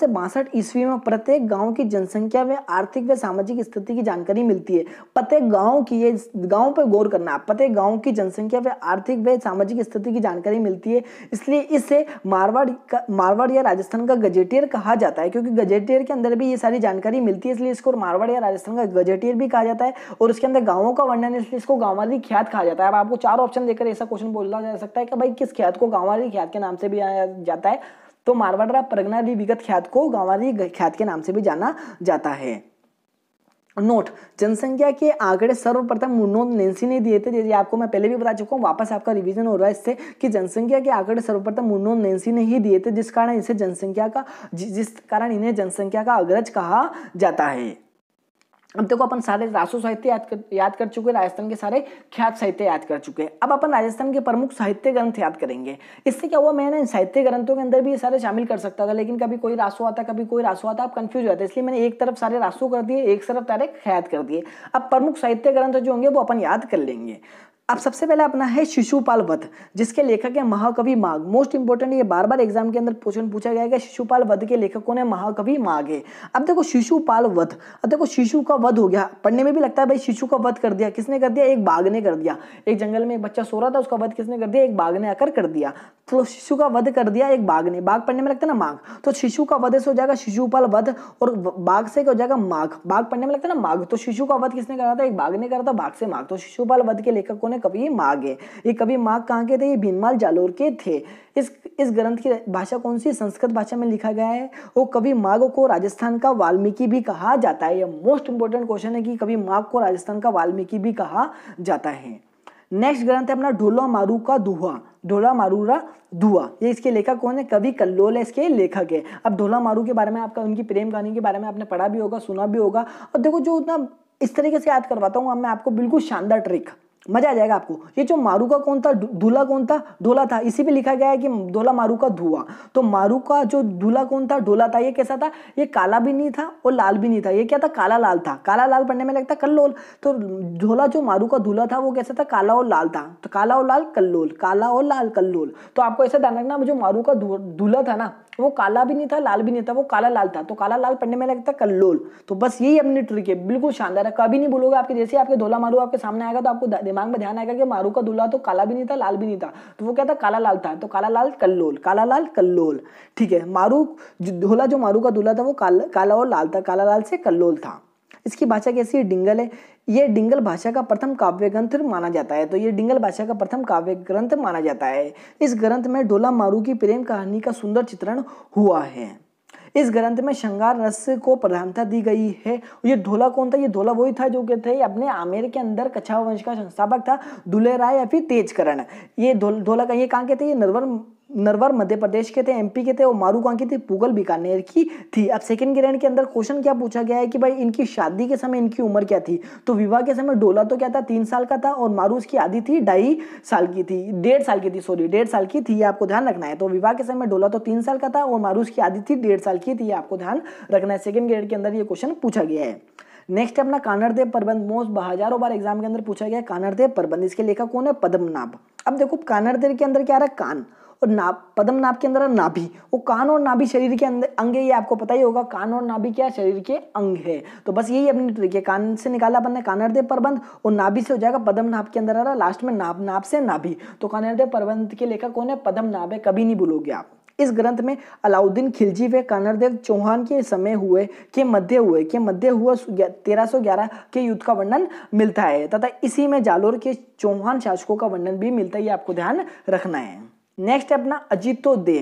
A: से बासठ ईस्वी में प्रत्येक गाँव की जनसंख्या में आर्थिक व सामाजिक स्थिति की जानकारी मिलती है प्रत्येक गाँव की गाँव पर गौर करना पते गाँव की जनसंख्या व आर्थिक व सामाजिक स्थिति की जानकारी मिलती है इसलिए इसे मारवाड़ का मारवाड़ या राजस्थान का गजेटियर कहा जाता है क्योंकि गजेटियर के अंदर भी ये सारी जानकारी मिलती है इसलिए इसको मारवाड़ या राजस्थान का गजेटियर भी कहा जाता है और उसके अंदर गाँवों का वर्णन इसलिए इसको गांवाली ख्यात कहा जाता है अब आपको चार ऑप्शन देकर ऐसा क्वेश्चन बोला जा सकता है कि भाई किस ख्यात को गांवाली ख्यात के नाम से भी जाता है तो मारवाड़ा प्रगना विगत ख्यात को गांवाली ख्यात के नाम से भी जाना जाता है नोट जनसंख्या के आंकड़े सर्वप्रथम मुन्नोत नेंसी ने दिए थे जैसे आपको मैं पहले भी बता चुका हूँ वापस आपका रिवीजन हो रहा है इससे कि जनसंख्या के आंकड़े सर्वप्रथम मुन्नोत नेंसी ने ही दिए थे जिस कारण इसे जनसंख्या का जिस कारण इन्हें जनसंख्या का अग्रज कहा जाता है अब देखो अपन सारे रासो साहित्य याद कर याद कर चुके राजस्थान के सारे ख्यात साहित्य याद कर चुके हैं अब अपन राजस्थान के प्रमुख साहित्य ग्रंथ याद करेंगे इससे क्या हुआ मैंने साहित्य ग्रंथों के अंदर भी ये सारे शामिल कर सकता था लेकिन कभी कोई रासो आता कभी कोई रासो आता आप कंफ्यूज हो जाते इसलिए मैंने एक तरफ सारे रासो कर दिए एक तरफ सारे ख्यात कर दिए अब प्रमुख साहित्य ग्रंथ जो होंगे वो अपन याद कर लेंगे अब सबसे पहले अपना है शिशुपाल वध जिसके लेखक है महाकवि माघ मोस्ट इंपॉर्टेंट ये बार बार एग्जाम के अंदर क्वेश्चन पूछा गया है शिशुपाल वध के लेखक कौन है महाकवि माघ है अब देखो शिशुपाल वध अब देखो शिशु का वध हो गया पढ़ने में भी लगता है भाई शिशु का वध कर दिया किसने कर दिया एक बाघ ने कर दिया एक जंगल में एक बच्चा सो रहा था उसका वध किसने कर दिया एक बाघ ने आकर कर दिया तो शिशु का वध कर दिया एक बाघ ने बाघ पढ़ने में लगता है ना माघ तो शिशु का वध से हो जाएगा शिशुपाल वध और बाघ से हो जाएगा माघ बाघ पढ़ने में लगता है ना माघ तो शिशु का वध किसने करा था एक बाघ ने करा था बाघ से माघ तो शिशुपाल वध के लेखक कौन है कवि माघ है ये कभी माघ कहाँ के थे ये भीनमाल जालोर के थे इस इस ग्रंथ की भाषा कौन सी संस्कृत भाषा में लिखा गया है वो कभी माघ को राजस्थान का वाल्मीकि भी कहा जाता है ये मोस्ट इंपॉर्टेंट क्वेश्चन है कि कभी माघ को राजस्थान का वाल्मीकि भी कहा जाता है नेक्स्ट ग्रंथ है अपना ढोला मारू का दुहा ढोला मारूरा दुआ ये इसके लेखक कौन है कवि कल्लोल है इसके लेखक है अब ढोला मारू के बारे में आपका उनकी प्रेम कहानी के बारे में आपने पढ़ा भी होगा सुना भी होगा और देखो जो उतना इस तरीके से याद करवाता हूँ मैं आपको बिल्कुल शानदार ट्रिक मजा आ जाएगा आपको ये जो मारू का कौन था धूला कौन था ढोला था इसी पे लिखा गया है कि धोला मारू का धुआं तो मारू का जो धूला कौन था ढोला था ये कैसा था ये काला भी नहीं था और लाल भी नहीं था ये क्या था काला लाल था काला लाल पढ़ने में लगता कल्लोल तो ढोला जो मारू का धूला था वो कैसा था काला और लाल था तो काला और लाल कल्लोल काला और लाल कल्लोल तो आपको ऐसा ध्यान रखना जो मारू का धूला था ना वो काला भी नहीं था लाल भी नहीं था वो काला लाल था तो काला लाल पढ़ने में लगता है कल्लोल तो बस यही अपनी ट्रिक है बिल्कुल शानदार है कभी नहीं बोलोगे आपके जैसे आपके धोला मारू आपके सामने आएगा तो आपको दिमाग में ध्यान आएगा कि मारू का दूल्हा तो काला भी नहीं था लाल भी नहीं था तो वो क्या था काला लाल था तो काला लाल कल्लोल काला लाल कल्लोल ठीक है मारू धोला ढोला जो मारू का धोला था वो काला और लाल था काला लाल से कल्लोल था इसकी भाषा कैसी है डिंगल है ये डिंगल भाषा का प्रथम काव्य ग्रंथ माना जाता है तो ये डिंगल भाषा का प्रथम काव्य ग्रंथ माना जाता है इस ग्रंथ में डोला मारू की प्रेम कहानी का सुंदर चित्रण हुआ है इस ग्रंथ में श्रृंगार रस को प्रधानता दी गई है ये धोला कौन था ये धोला वही था जो कहते हैं अपने आमेर के अंदर कछाव वंश का संस्थापक था दुले राय या फिर तेजकरण ये धोला का ये कहाँ कहते हैं ये नरवर नरवर मध्य प्रदेश के थे एमपी के थे और मारू कहाँ की थी पुगल बीकानेर की थी अब सेकंड ग्रेड के अंदर क्वेश्चन क्या पूछा गया है कि भाई इनकी शादी के समय इनकी उम्र क्या थी तो विवाह के समय डोला तो क्या था तीन साल का था और मारू उसकी आदि थी ढाई साल की थी डेढ़ साल की थी सॉरी डेढ़ साल की थी आपको ध्यान रखना है तो विवाह के समय डोला तो तीन साल का था और मारू उसकी आदि थी डेढ़ साल की थी आपको ध्यान रखना है सेकेंड ग्रेड के अंदर ये क्वेश्चन पूछा गया है नेक्स्ट अपना कानड़देव प्रबंध मोस्ट हजारों बार एग्जाम के अंदर पूछा गया कानरदेव प्रबंध इसके लेखक कौन है पद्मनाभ अब देखो कानरदेव के अंदर क्या रहा है कान और नाभ पदम नाभ के अंदर नाभि वो कान और नाभि शरीर के अंदर अंग है ये आपको पता ही होगा कान और नाभि क्या शरीर के अंग है तो बस यही अपने तरीके तो कान से निकाला अपन ने कानार्दय प्रबंध और नाभि से हो जाएगा पदम नाभ के अंदर आ रहा लास्ट में नाभ नाभ से नाभि तो कानार्दय प्रबंध के लेखक कौन है पदम नाभ है कभी नहीं भूलोगे आप इस ग्रंथ में अलाउद्दीन खिलजी व कानरदेव चौहान के समय हुए के मध्य हुए के मध्य हुआ तेरह के युद्ध का वर्णन मिलता है तथा इसी में जालोर के चौहान शासकों का वर्णन भी मिलता है ये आपको ध्यान रखना है नेक्स्ट अपना दे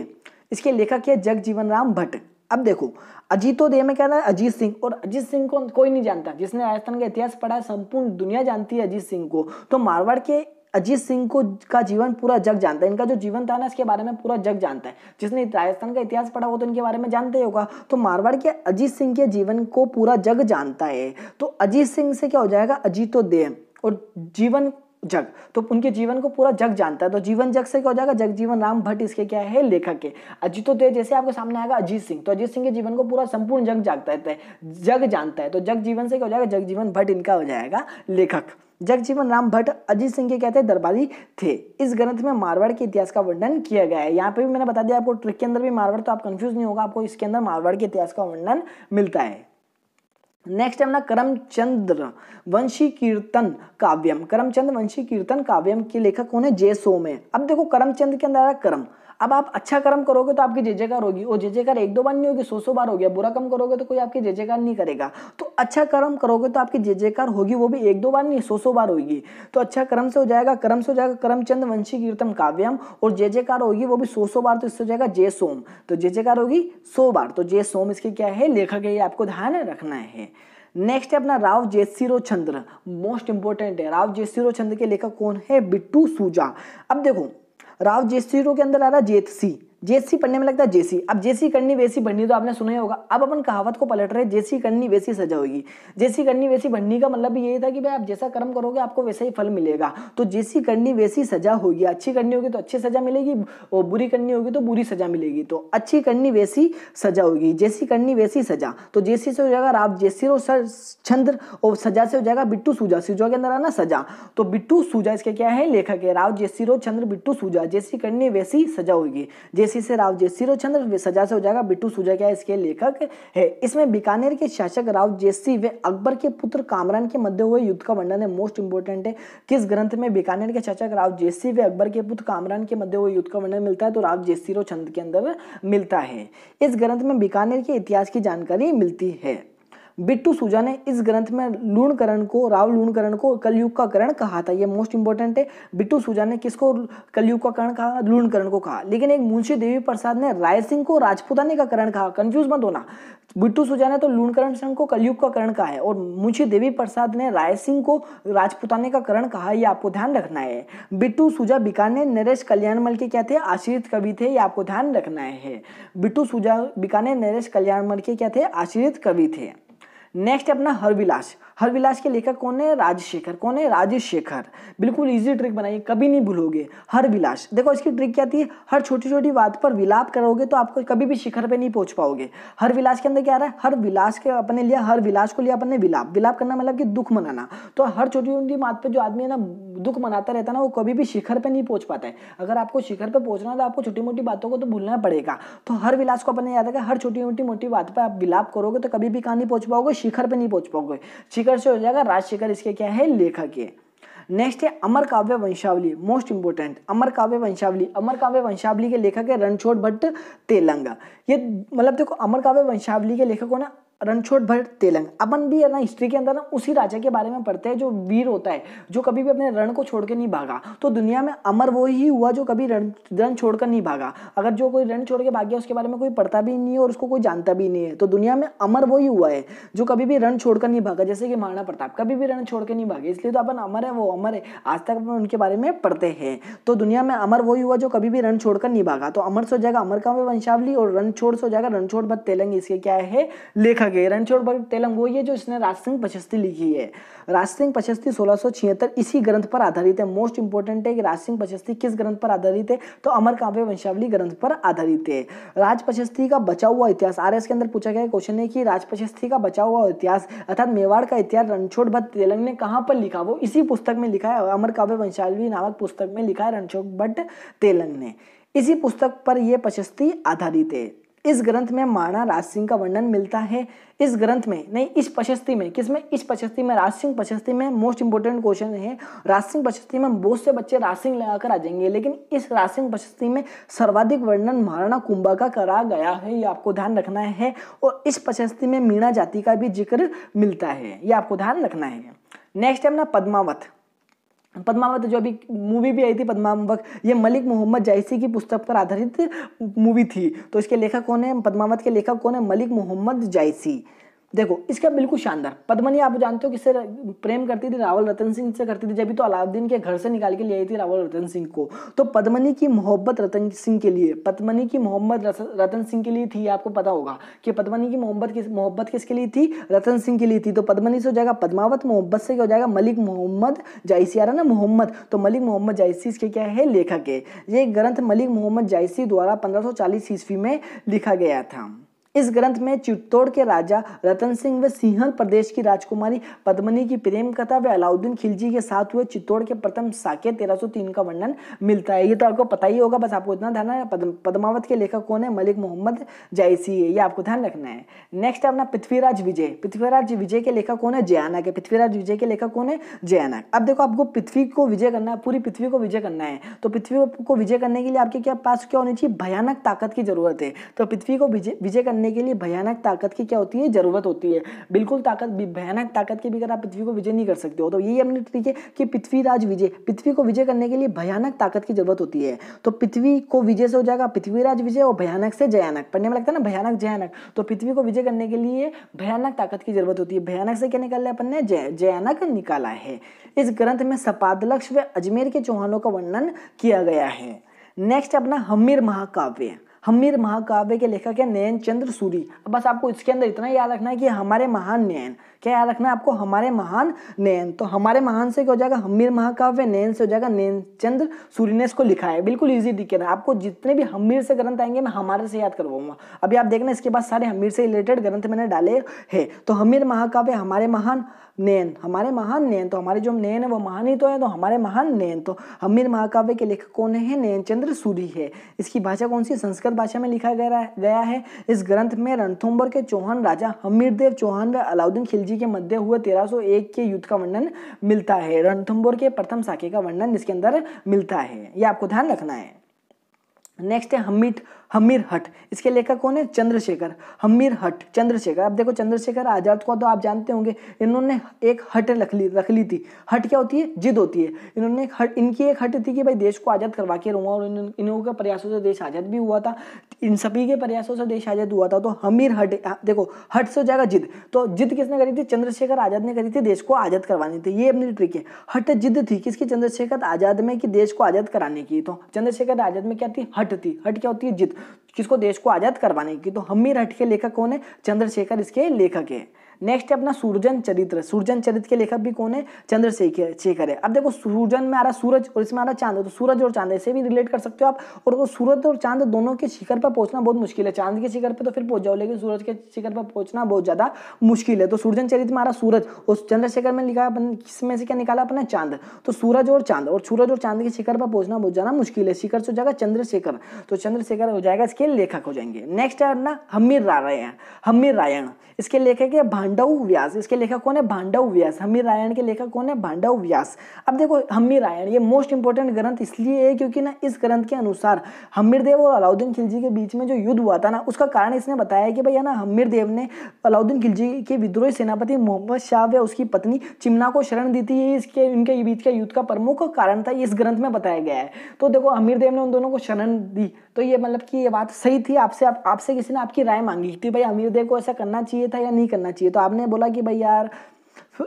A: इसके लेखक है जग जीवन राम भट्ट अब देखो दे में क्या था अजीत सिंह और अजीत सिंह को कोई नहीं जानता जिसने राजस्थान का इतिहास पढ़ा है संपूर्ण दुनिया जानती है अजीत सिंह को तो मारवाड़ के अजीत सिंह को का जीवन पूरा जग जानता है इनका जो जीवन था ना इसके बारे में पूरा जग जानता है जिसने राजस्थान का इतिहास पढ़ा वो तो इनके बारे में जानते ही होगा तो मारवाड़ के अजीत सिंह के जीवन को पूरा जग जानता है तो अजीत सिंह से क्या हो जाएगा दे और जीवन जग तो उनके जीवन को पूरा जग जानता है तो जीवन जग से क्या हो जाएगा जग जीवन राम भट्ट इसके क्या है लेखक है दे जैसे आपके सामने आएगा अजीत सिंह तो अजीत सिंह के जीवन को पूरा संपूर्ण जग जागता है जग जानता है तो जग जीवन से क्या हो जाएगा जग जीवन भट्ट इनका हो जाएगा लेखक जग जीवन राम भट्ट अजीत सिंह के कहते हैं दरबारी थे इस ग्रंथ में मारवाड़ के इतिहास का वर्णन किया गया है यहाँ पे भी मैंने बता दिया आपको ट्रिक के अंदर भी मारवाड़ तो आप कंफ्यूज नहीं होगा आपको इसके अंदर मारवाड़ के इतिहास का वर्णन मिलता है नेक्स्ट है अपना करमचंद्र वंशी कीर्तन काव्यम करमचंद वंशी कीर्तन काव्यम के लेखक कौन है जय सोम है अब देखो करमचंद के अंदर आ रहा करम अब आप अच्छा कर्म करोगे तो आपकी जय जयकार होगी और जय जयकार एक दो बार नहीं होगी सौ सौ बार हो गया बुरा कम करोगे तो कोई आपकी जय जयकार नहीं करेगा तो अच्छा कर्म करोगे तो आपकी जय जयकार होगी वो भी एक दो बार नहीं सौ सौ बार होगी तो अच्छा कर्म से हो जाएगा कर्म से हो जाएगा करमचंद वंशी कीर्तन काव्यम और जय जयकार होगी वो भी सौ सौ बार तो इससे हो जाएगा जय सोम तो जय जयकार होगी सौ बार तो जय सोम इसके क्या है लेखक है ये आपको ध्यान रखना है नेक्स्ट है अपना राव सिरो चंद्र मोस्ट इंपॉर्टेंट है राव सिरो चंद्र के लेखक कौन है बिट्टू सूजा अब देखो राव जेत के अंदर आ रहा है जेत सी जेसी पढ़ने में लगता है जेसी अब जेसी करनी वैसी बननी तो आपने सुना ही होगा अब अपन कहावत को पलट रहे जेसी करनी वैसी सजा होगी जेसी करनी वैसी भरनी का मतलब यही था कि भाई आप जैसा कर्म करोगे आपको वैसा ही फल मिलेगा तो जेसी करनी वैसी सजा होगी अच्छी करनी होगी तो अच्छी सजा मिलेगी और बुरी करनी होगी तो बुरी सजा मिलेगी तो अच्छी करनी वैसी सजा होगी जैसी करनी वैसी सजा तो जैसी से हो जाएगा राब जैसी चंद्र और सजा से हो जाएगा बिट्टू सूजा सूजा के अंदर आना सजा तो बिट्टू सूजा इसके क्या है लेखक है राव जैसी छंद्र बिट्टू सूजा जैसी करनी वैसी सजा होगी जैसी जेसी से राव जेसी रोचंद्र सजा से हो जाएगा बिट्टू सूजा क्या इसके लेखक है इसमें बीकानेर के शासक राव जेसी वे अकबर के पुत्र कामरान के मध्य हुए युद्ध का वर्णन है मोस्ट इंपोर्टेंट है किस ग्रंथ में बीकानेर के शासक राव जेसी वे अकबर के पुत्र कामरान के मध्य हुए युद्ध का वर्णन मिलता है तो राव जेसी रोचंद के अंदर मिलता है इस ग्रंथ में बीकानेर के इतिहास की जानकारी मिलती है बिट्टू सूजा ने इस ग्रंथ में लूणकरण को राव लूणकरण को कलयुग का करण कहा था ये मोस्ट इंपॉर्टेंट है बिट्टू सूजा ने किसको कलयुग का करण कहा लूणकरण को कहा लेकिन एक मुंशी देवी प्रसाद ने राय सिंह को राजपुताने का करण कहा कंफ्यूज मत होना बिट्टू सूजा ने तो लूणकरण सिंह को कलयुग का करण कहा है और मुंशी देवी प्रसाद ने राय सिंह को राजपुताने का करण कहा यह आपको ध्यान रखना है बिट्टू सूजा बीकानेर नरेश कल्याणमल के क्या थे आश्रित कवि थे ये आपको ध्यान रखना है बिट्टू सूजा बीकानेर नरेश कल्याणमल के क्या थे आश्रित कवि थे नेक्स्ट अपना हरविलास हर विलास के लेखक कौन है राजशेखर कौन है राजशेखर बिल्कुल ईजी ट्रिक बनाइए कभी नहीं भूलोगे हर विलास देखो इसकी ट्रिक क्या थी हर छोटी छोटी बात पर विलाप करोगे तो आपको कभी भी शिखर पर नहीं पहुंच पाओगे हर विलास के अंदर क्या आ रहा है हर विलास के अपने लिए हर विलास को लिया अपने विलाप विलाप करना मतलब कि दुख मनाना तो हर छोटी छोटी बात पर जो आदमी है ना दुख मनाता रहता है ना वो कभी भी शिखर पर नहीं पहुंच पाता है अगर आपको शिखर पर पहुंचना है तो आपको छोटी मोटी बातों को तो भूलना पड़ेगा तो हर विलास को अपने याद रखा हर छोटी मोटी मोटी बात पर आप विलाप करोगे तो कभी भी कहाँ नहीं पहुंच पाओगे शिखर पर नहीं पहुंच पाओगे शिखर से हो जाएगा राजशेखर इसके क्या है लेखक है नेक्स्ट है अमर काव्य वंशावली मोस्ट इंपोर्टेंट अमर काव्य वंशावली अमर काव्य वंशावली के लेखक है रणछोड़ भट्ट तेलंगा ये मतलब देखो अमर काव्य वंशावली के लेखक हो ना रणछोड़ भट्ट तेलंग अपन भी है ना हिस्ट्री के अंदर ना उसी राजा के बारे में पढ़ते हैं जो वीर होता है जो कभी भी अपने रण को छोड़ के नहीं भागा तो दुनिया में अमर वो ही हुआ जो कभी रण रण छोड़कर नहीं भागा अगर जो कोई रण छोड़ के भाग गया उसके बारे में कोई पढ़ता भी नहीं है और उसको कोई जानता भी नहीं है तो दुनिया में अमर वो ही हुआ है जो कभी भी रण छोड़कर नहीं भागा जैसे कि महाराणा प्रताप कभी भी रण छोड़ के नहीं भागे इसलिए तो अपन अमर है वो अमर है आज तक अपन उनके बारे में पढ़ते हैं तो दुनिया में अमर वही हुआ जो कभी भी रण छोड़ कर नहीं भागा तो अमर से हो जाएगा अमर का वंशावली और रण छोड़ सो जाएगा रणछोड़ भट्ट तेलंग इसके क्या है लेखक आगे रणछोड़ भगत तेलंग वो ये जो इसने राजसिंह प्रशस्ति लिखी है राजसिंह प्रशस्ति सोलह इसी ग्रंथ पर आधारित है मोस्ट इंपॉर्टेंट है कि राजसिंह प्रशस्ति किस ग्रंथ पर आधारित है तो अमर काव्य वंशावली ग्रंथ पर आधारित है राज प्रशस्ति का बचा हुआ इतिहास आर के अंदर पूछा गया क्वेश्चन है कि राज प्रशस्ति का बचा हुआ इतिहास अर्थात मेवाड़ का इतिहास रणछोड़ भट्ट तेलंग ने कहाँ पर लिखा वो इसी पुस्तक में लिखा है अमर काव्य वंशावली नामक पुस्तक में लिखा है रणछोड़ भट्ट तेलंग ने इसी पुस्तक पर यह प्रशस्ति आधारित है इस ग्रंथ में माणा राज सिंह का वर्णन मिलता है इस ग्रंथ में नहीं इस प्रशस्ति में किस में इस प्रशस्ति में राज सिंह प्रशस्ति में मोस्ट इंपोर्टेंट क्वेश्चन है राज सिंह प्रशस्ति में बहुत से बच्चे राज सिंह लगाकर आ जाएंगे लेकिन इस राज सिंह प्रशस्ति में सर्वाधिक वर्णन महाराणा कुंभा का करा गया है ये आपको ध्यान रखना है और इस प्रशस्ति में मीणा जाति का भी जिक्र मिलता है ये आपको ध्यान रखना है नेक्स्ट है अपना पद्मावत पद्मावत जो अभी मूवी भी आई थी पद्मावत ये मलिक मोहम्मद जैसी की पुस्तक पर आधारित मूवी थी तो इसके लेखक कौन है पद्मावत के लेखक कौन है मलिक मोहम्मद जैसी देखो इसका बिल्कुल शानदार पद्मनी आप जानते हो किससे प्रेम करती थी रावल रतन सिंह से करती थी जब भी तो अलाउद्दीन के घर से निकाल के ले आई थी रावल रतन सिंह को तो पद्मनी की मोहब्बत रतन सिंह के लिए पद्मनी की मोहब्बत रतन सिंह के लिए थी आपको पता होगा कि पद्मनी की मोहब्बत किस मोहब्बत किसके लिए थी रतन सिंह के लिए थी तो पद्मनी से हो जाएगा पदमावत मोहब्बत से क्या हो जाएगा मलिक मोहम्मद जायसी आ रहा ना मोहम्मद तो मलिक मोहम्मद जायसी इसके क्या है लेखक है ये ग्रंथ मलिक मोहम्मद जायसी द्वारा पंद्रह सौ ईस्वी में लिखा गया था इस ग्रंथ में चित्तौड़ के राजा रतन सिंह व सिंहल प्रदेश की राजकुमारी पद्मनी की प्रेम कथा व अलाउद्दीन खिलजी के साथ हुए चित्तौड़ के प्रथम साके 1303 का वर्णन मिलता है ये तो आपको पता ही होगा बस आपको इतना ध्यान है पद्मावत के लेखक कौन है मलिक मोहम्मद जायसी है ये आपको ध्यान रखना है नेक्स्ट अपना पृथ्वीराज विजय पृथ्वीराज विजय के लेखक कौन है जयानक है पृथ्वीराज विजय के लेखक कौन है जयानक अब देखो आपको पृथ्वी को विजय करना है पूरी पृथ्वी को विजय करना है तो पृथ्वी को विजय करने के लिए आपके क्या पास क्या होनी चाहिए भयानक ताकत की जरूरत है तो पृथ्वी को विजय करने करने के लिए भयानक ताकत की क्या होती है ज़रूरत होती है बिल्कुल ताकत भयानक ताकत के बिगैर आप पृथ्वी को विजय नहीं कर सकते हो तो यही हमने ठीक है कि राज विजय पृथ्वी को विजय करने के लिए भयानक ताकत की जरूरत होती है तो पृथ्वी को विजय से हो जाएगा पृथ्वीराज विजय और भयानक से जयानक पढ़ने में लगता है ना भयानक जयानक तो पृथ्वी को विजय करने के लिए भयानक ताकत की जरूरत होती है भयानक से क्या निकाल अपन ने जयानक निकाला है इस ग्रंथ में सपादलक्ष व अजमेर के चौहानों का वर्णन किया गया है नेक्स्ट अपना हमीर महाकाव्य हमीर महाकाव्य के लेखक है नयन चंद्र सूरी अब बस आपको इसके अंदर इतना याद रखना है कि हमारे महान नयन क्या याद रखना है आपको हमारे महान नयन तो हमारे महान से क्या हो जाएगा हमीर महाकाव्य नयन से हो जाएगा नयन चंद्र सूरी ने इसको लिखा है बिल्कुल ईजी दिखे ना आपको जितने भी हमीर से ग्रंथ आएंगे मैं हमारे से याद करवाऊंगा अभी आप देखना इसके बाद सारे हमीर से रिलेटेड ग्रंथ मैंने डाले है तो हमीर महाकाव्य हमारे महान नैन हमारे महान नैन तो हमारे जो नैन है वो महान ही तो है तो हमारे महान नैन तो हमीर महाकाव्य के लेखक कौन है चंद्र सूरी है इसकी भाषा कौन सी संस्कृत भाषा में लिखा गया गया है इस ग्रंथ में रणथुम्बर के चौहान राजा हमीर देव चौहान व अलाउद्दीन खिलजी के मध्य हुए 1301 के युद्ध का वर्णन मिलता है रणथुम्बर के प्रथम साके का वर्णन इसके अंदर मिलता है ये आपको ध्यान रखना है नेक्स्ट है हमीट हमीर हट इसके लेखक कौन है चंद्रशेखर हमीर हट चंद्रशेखर अब देखो चंद्रशेखर आजाद को तो आप जानते होंगे इन्होंने एक हट रख ली रख ली थी हट क्या होती है जिद होती है इन्होंने एक हट इनकी एक हट थी कि भाई देश को आज़ाद करवा के रहूँगा और इन लोगों के प्रयासों से देश आज़ाद भी हुआ था इन सभी के प्रयासों से देश आज़ाद हुआ था तो हमीर हट देखो हट से जाएगा जिद तो जिद किसने करी थी चंद्रशेखर आज़ाद ने करी थी देश को आज़ाद करवानी थी ये अपनी ट्रिक है हट जिद थी किसकी चंद्रशेखर आज़ाद में कि देश को आज़ाद कराने की तो चंद्रशेखर आज़ाद में क्या थी हट थी हट क्या होती है जिद किसको देश को आज़ाद करवाने की तो हम हमीर हटके लेखक कौन है चंद्रशेखर इसके लेखक है नेक्स्ट है अपना सूर्जन चरित्र सूर्जन चरित्र के लेखक भी कौन है चंद्रशेखर है अब देखो सूर्जन में आ रहा सूरज और इसमें आ रहा चांद तो सूरज और चांद ऐसे भी रिलेट कर सकते हो आप और वो सूरज और चांद दोनों के शिखर पर पहुंचना बहुत मुश्किल है चांद के शिखर पर तो फिर पहुंच जाओ लेकिन सूरज के शिखर पर पहुंचना बहुत ज़्यादा मुश्किल है तो सूर्जन चरित्र में आ रहा सूरज और चंद्रशेखर में लिखा अपन किसमें से क्या निकाला अपना चांद तो सूरज और चांद और सूरज और चांद के शिखर पर पहुंचना बहुत ज़्यादा मुश्किल है शिखर से हो जाएगा चंद्रशेखर तो चंद्रशेखर हो जाएगा इसके लेखक हो जाएंगे नेक्स्ट है अपना हमीर रायण हमीर रायण इसके लेखक है भांडव व्यास इसके लेखक कौन है भांडव व्यास हमी रायण के लेखक कौन है भांडव व्यास अब देखो हमी रायण ये मोस्ट इंपॉर्टेंट ग्रंथ इसलिए है क्योंकि ना इस ग्रंथ के अनुसार देव और अलाउद्दीन खिलजी के बीच में जो युद्ध हुआ था ना उसका कारण इसने बताया कि भैया ना देव ने अलाउद्दीन खिलजी के विद्रोही सेनापति मोहम्मद शाह व उसकी पत्नी चिमना को शरण दी थी इसके इनके बीच के युद्ध का प्रमुख कारण था इस ग्रंथ में बताया गया है तो देखो देव ने उन दोनों को शरण दी तो ये मतलब कि ये बात सही थी आपसे आपसे किसी ने आपकी राय मांगी थी तो भाई देव को ऐसा करना चाहिए था या नहीं करना चाहिए तो आपने बोला कि भाई यार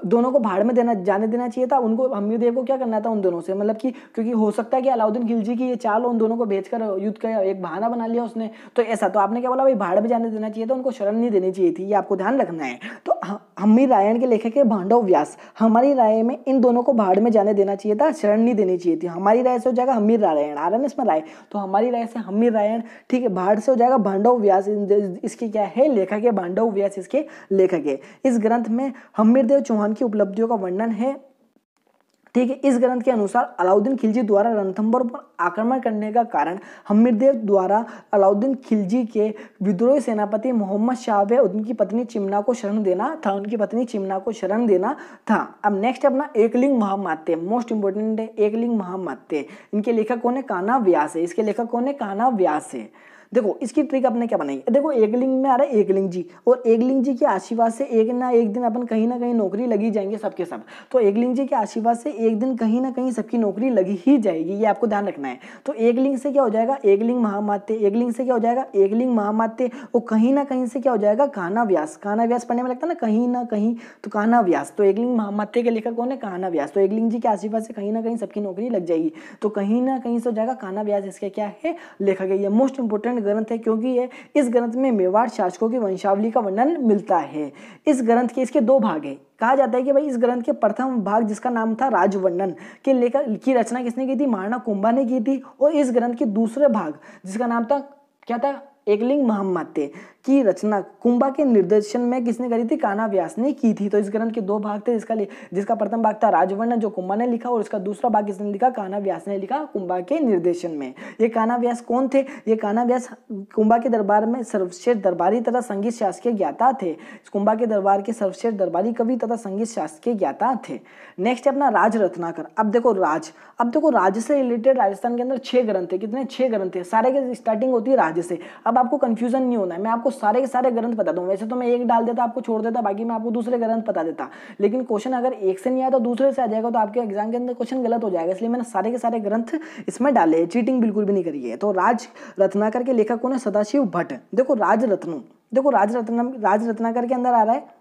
A: दोनों को भाड़ में देना जाने देना चाहिए था उनको हमीदेव को क्या करना था उन दोनों से मतलब कि क्योंकि हो सकता है कि अलाउद्दीन खिलजी की ये चाल उन दोनों को भेजकर युद्ध का एक बहाना बना लिया उसने तो ऐसा तो आपने क्या बोला भाई भाड़ में जाने देना चाहिए था उनको शरण नहीं देनी चाहिए थी ये आपको ध्यान रखना है तो हमीर रायण के लेखक है भांडव व्यास हमारी राय में इन दोनों को भाड़ में जाने देना चाहिए था शरण नहीं देनी चाहिए थी हमारी राय से हो जाएगा हमीर रायण रहा इसमें राय तो हमारी राय से हमीर रायण ठीक है भाड़ से हो जाएगा भांडव व्यास इसके क्या है लेखक है भांडव व्यास इसके लेखक है इस ग्रंथ में हमीर देव चौहान चौहान की उपलब्धियों का वर्णन है ठीक है इस ग्रंथ के अनुसार अलाउद्दीन खिलजी द्वारा रणथंबोर पर आक्रमण करने का कारण हमीरदेव द्वारा अलाउद्दीन खिलजी के विद्रोही सेनापति मोहम्मद शाह व उनकी पत्नी चिमना को शरण देना था उनकी पत्नी चिमना को शरण देना था अब नेक्स्ट अपना एकलिंग महामात्य मोस्ट इंपोर्टेंट है एकलिंग महामात्य इनके लेखक कौन है काना व्यास है इसके लेखक कौन है काना व्यास है देखो इसकी ट्रिक अपने क्या बनाई देखो एक लिंग में आ रहा है एक लिंग जी और एक लिंग जी के आशीर्वाद से एक ना एक दिन अपन कहीं ना कहीं नौकरी लगी जाएंगे सबके सब तो एक लिंग जी के आशीर्वाद से एक दिन कहीं ना कहीं सबकी नौकरी लगी ही जाएगी ये आपको ध्यान रखना है तो एक लिंग से क्या हो जाएगा एक महामाते महामात्य लिंग से क्या हो जाएगा एक लिंग महामात्य वो कहीं ना कहीं से क्या हो जाएगा काना व्यास काना व्यास पढ़ने में लगता है ना कहीं ना कहीं तो काना व्यास तो एक लिंग महामात्य के लेखक कौन है काना व्यास तो एक लिंग जी के आशीर्वाद से कहीं ना कहीं सबकी नौकरी लग जाएगी तो कहीं ना कहीं से हो जाएगा काना व्यास इसके क्या है लेखक है ये मोस्ट इंपोर्टेंट ग्रंथ है क्योंकि ये इस ग्रंथ में मेवाड़ शासकों की वंशावली का वर्णन मिलता है इस ग्रंथ के इसके दो भाग हैं कहा जाता है कि भाई इस ग्रंथ के प्रथम भाग जिसका नाम था राजवर्णन के लेखक की रचना किसने की थी महाराणा कुंभा ने की थी और इस ग्रंथ के दूसरे भाग जिसका नाम था क्या था एकलिंग महम्मते की रचना कुंभा के निर्देशन में किसने करी थी काना व्यास ने की थी तो इस ग्रंथ के दो भाग थे इसका जिसका प्रथम भाग था राजवर्ण जो कुंभा ने लिखा और इसका दूसरा भाग किसने लिखा काना व्यास ने लिखा कुंभा के निर्देशन में ये काना व्यास कौन थे ये काना व्यास कुंभा के दरबार में सर्वश्रेष्ठ दरबारी तथा संगीत शासकीय ज्ञाता थे कुंभा के दरबार के सर्वश्रेष्ठ दरबारी कवि तथा संगीत शासकीय ज्ञाता थे नेक्स्ट है अपना राज रत्नाकर अब देखो राज अब देखो राज से रिलेटेड राजस्थान के अंदर छह ग्रंथ है कितने छह ग्रंथ है सारे के स्टार्टिंग होती है राज से अब अब आपको कंफ्यूजन नहीं होना है मैं आपको सारे के सारे ग्रंथ बता दूँ वैसे तो मैं एक डाल देता आपको छोड़ देता बाकी मैं आपको दूसरे ग्रंथ बता देता लेकिन क्वेश्चन अगर एक से नहीं आया तो दूसरे से आ जाएगा तो आपके एग्जाम के अंदर क्वेश्चन गलत हो जाएगा इसलिए मैंने सारे के सारे ग्रंथ इसमें डाले चीटिंग बिल्कुल भी नहीं करी है तो राज रत्नाकर के लेखक कौन है सदाशिव भट्ट देखो राज रत्न देखो राज रत्न राज रत्नाकर के अंदर आ रहा है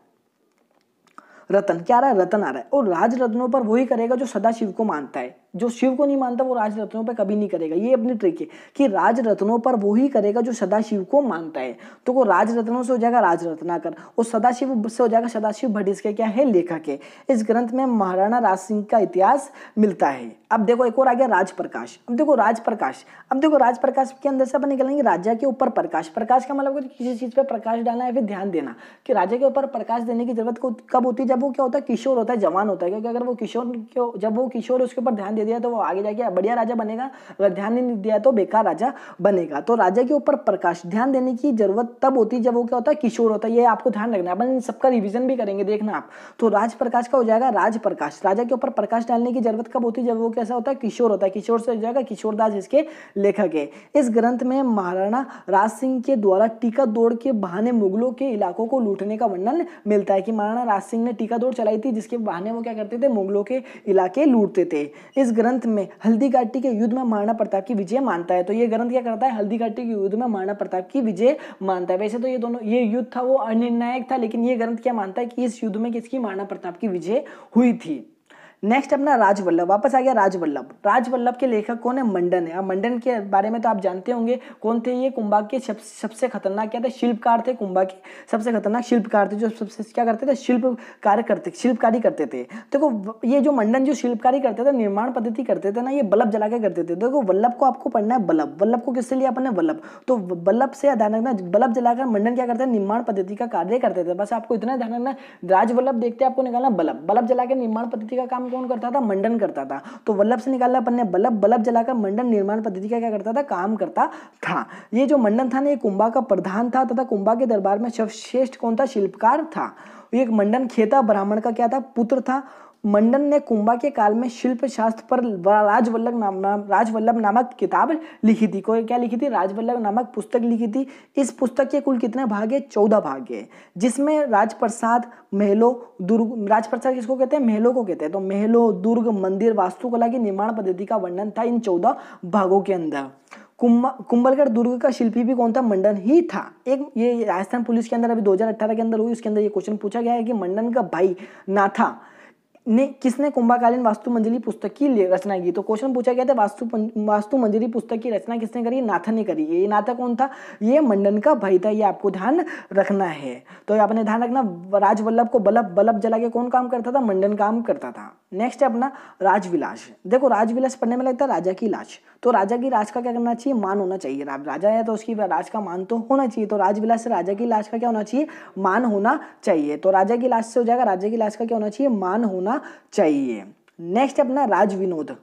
A: रतन क्या आ रहा है रतन आ रहा है और राज रत्नों पर वही करेगा जो सदाशिव को मानता है जो शिव को नहीं मानता वो राज रत्नों पर कभी नहीं करेगा ये अपनी ट्रिक है कि राज रत्नों पर वो ही करेगा जो सदा शिव को मानता है तो वो राज रत्नों से हो जाएगा राज कर और सदाशिव से हो जाएगा सदाशिव भटिस के क्या है लेखक है इस ग्रंथ में महाराणा राज सिंह का इतिहास मिलता है अब देखो एक और आ गया राजप्रकाश अब देखो राजप्रकाश अब देखो राजप्रकाश के अंदर से अपन निकलेंगे राजा के ऊपर प्रकाश प्रकाश का मतलब किसी चीज़ पर प्रकाश डालना या फिर ध्यान देना कि राजा के ऊपर प्रकाश देने की जरूरत कब होती है जब वो क्या होता है किशोर होता है जवान होता है क्योंकि अगर वो किशोर जब वो किशोर उसके ऊपर ध्यान दे दिया तो वो आगे जाके बढ़िया राजा बनेगा अगर ध्यान नहीं दिया तो बेकार राजा बनेगा तो राजा के ऊपर प्रकाश ध्यान देने की जरूरत तब होती है जब वो क्या होता है किशोर होता है ये आपको ध्यान रखना है अपन सबका रिविजन भी करेंगे देखना आप तो राज प्रकाश का हो जाएगा राज प्रकाश राजा के ऊपर प्रकाश डालने की जरूरत कब होती है जब वो कैसा होता है किशोर होता है किशोर से हो जाएगा किशोरदास इसके लेखक है इस ग्रंथ में महाराणा राज सिंह के द्वारा टीका दौड़ के बहाने मुगलों के इलाकों को लूटने का वर्णन मिलता है कि महाराणा राज सिंह ने टीका दौड़ चलाई थी जिसके बहाने वो क्या करते थे मुगलों के इलाके लूटते थे इस इस ग्रंथ में हल्दी घाटी के युद्ध में महाराणा प्रताप की विजय मानता है तो ये ग्रंथ क्या करता है हल्दी घाटी के युद्ध में महाराणा प्रताप की विजय मानता है वैसे तो ये दोनों ये युद्ध था वो अनिर्णायक था लेकिन ये ग्रंथ क्या मानता है कि इस युद्ध में किसकी महाराणा प्रताप की विजय हुई थी नेक्स्ट अपना राजवल्लभ वापस आ गया राजवल्लभ राजवल्लभ के लेखक कौन है मंडन है मंडन के बारे में तो आप जानते होंगे कौन थे ये कुंभा के सबसे खतरनाक क्या थे शिल्पकार थे कुंभा के सबसे खतरनाक शिल्पकार थे जो सबसे क्या करते थे शिल्प कार्य करते शिल्पकारी करते थे देखो ये जो मंडन जो शिल्पकारी करते थे निर्माण पद्धति करते थे ना ये बल्ब जला के करते थे देखो वल्लभ को आपको पढ़ना है बल्लभ वल्लभ को किससे लिया अपने वल्लभ तो बल्लभ से ध्यान रखना बल्लभ जलाकर मंडन क्या करते हैं निर्माण पद्धति का कार्य करते थे बस आपको इतना ध्यान रखना राजवल्लभ देखते आपको निकालना बल्ब बल्ब जला के निर्माण पद्धति का काम कौन करता था मंडन करता था तो वल्लभ से निकाला अपन ने बल्ब बल्लभ जलाकर मंडन निर्माण पद्धति का क्या करता था काम करता था ये जो मंडन था ना ये कुंभा का प्रधान था तथा कुंभा के दरबार में सर्वश्रेष्ठ कौन था शिल्पकार था एक मंडन खेता ब्राह्मण का क्या था पुत्र था मंडन ने कुंभा के काल में शिल्प शास्त्र पर राजवल्लभ नाम राजवल्लभ नामक किताब लिखी थी कोई क्या लिखी थी राजवल्लभ नामक पुस्तक लिखी थी इस पुस्तक के कुल कितने भाग है चौदह भाग है जिसमें राजप्रसाद महलो दुर्ग राजप्रसाद किसको कहते हैं महलों को कहते हैं तो महलो दुर्ग मंदिर वास्तुकला की निर्माण पद्धति का वर्णन था इन चौदह भागों के अंदर कुंभलगढ़ दुर्ग का शिल्पी भी कौन था मंडन ही था एक ये राजस्थान पुलिस के अंदर अभी 2018 के अंदर हुई उसके अंदर ये क्वेश्चन पूछा गया है कि मंडन का भाई नाथा ने किसने कुंभाकालीन वास्तु मंजिली पुस्तक की रचना की तो क्वेश्चन पूछा गया था वास्तु वास्तु मंजिली पुस्तक की रचना किसने करी नाथन ने करी ये नाथा कौन था ये मंडन का भाई था ये आपको ध्यान रखना है तो आपने ध्यान रखना राजवल्लभ को बल्लभ बल्लभ जला के कौन काम करता था मंडन काम करता था नेक्स्ट है अपना राजविलास देखो राजविलास पढ़ने में लगता है राजा की लाश तो राजा की लाश का क्या करना चाहिए मान होना चाहिए राजा है तो उसकी राज का मान तो होना चाहिए तो राजविलास से राजा की लाश का क्या होना चाहिए मान होना चाहिए तो राजा की लाश से हो जाएगा राजा की लाश का क्या होना चाहिए मान होना होना चाहिए नेक्स्ट अपना राज विनोद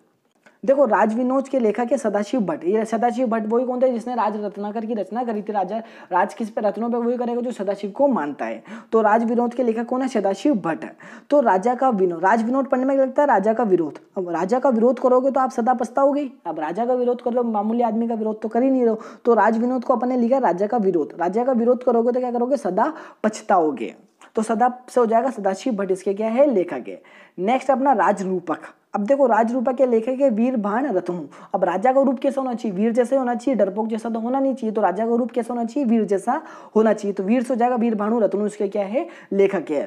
A: देखो राज विनोद के लेखक है सदाशिव भट्ट ये सदाशिव भट्ट वही कौन थे जिसने राज रत्नाकर की रचना करी थी राजा राज किस पे रत्नों पे वही करेगा जो सदाशिव को मानता है तो राज विनोद के लेखक कौन है सदाशिव भट्ट तो राजा का विनोद राज विनोद पढ़ने में क्या लगता है राजा का विरोध अब राजा का विरोध करोगे तो आप सदा पछताओगे अब राजा का विरोध कर लो मामूली आदमी का विरोध तो कर ही नहीं रहो तो राज विनोद को अपने लिखा राजा का विरोध राजा का विरोध करोगे तो क्या करोगे सदा पछताओगे तो सदा से हो जाएगा सदाशिव भट्ट इसके क्या है लेखक है नेक्स्ट अपना राजरूपक अब देखो राज के लेखक है वीर भाण रत्नु अब राजा का रूप कैसा होना चाहिए वीर जैसे होना चाहिए डरपोक जैसा तो होना नहीं चाहिए तो राजा का रूप कैसा होना चाहिए वीर जैसा होना चाहिए तो वीर से हो जाएगा वीर भाणु रत्नु इसके क्या है लेखक है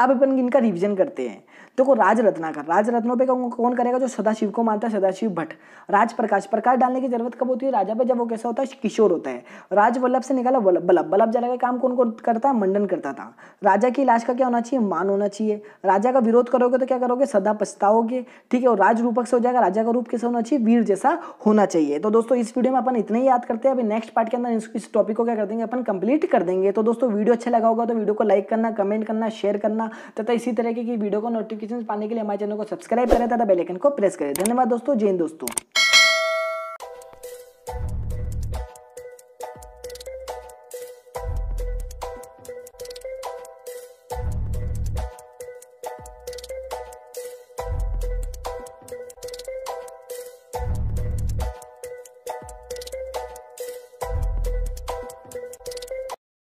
A: अब अपन इनका रिविजन करते हैं देखो राज रत्नाकर राज रत्नों पे कौन करेगा जो सदाशिव को मानता है सदाशिव भट्ट राज प्रकाश प्रकाश डालने की जरूरत कब होती है राजा पे जब वो कैसा होता है किशोर होता है राज वल्लभ से निकाला वल्लभ बल्लभ बल्लभ जला का काम कौन कौन करता है मंडन करता था राजा की लाश का क्या होना चाहिए मान होना चाहिए राजा का विरोध करोगे तो क्या करोगे सदा पछताओगे ठीक है और राज रूपक से हो जाएगा राजा का रूप कैसा होना चाहिए वीर जैसा होना चाहिए तो दोस्तों इस वीडियो में अपन इतने ही याद करते हैं अभी नेक्स्ट पार्ट के अंदर इस टॉपिक को क्या कर देंगे अपन कंप्लीट कर देंगे तो दोस्तों वीडियो अच्छा लगा होगा तो वीडियो को लाइक करना कमेंट करना शेयर करना तथा इसी तरह की वीडियो को नोटिफिकेशन नोटिफिकेशन पाने के लिए हमारे चैनल को सब्सक्राइब करें तथा बेलेकन को प्रेस करें धन्यवाद दोस्तों जैन दोस्तों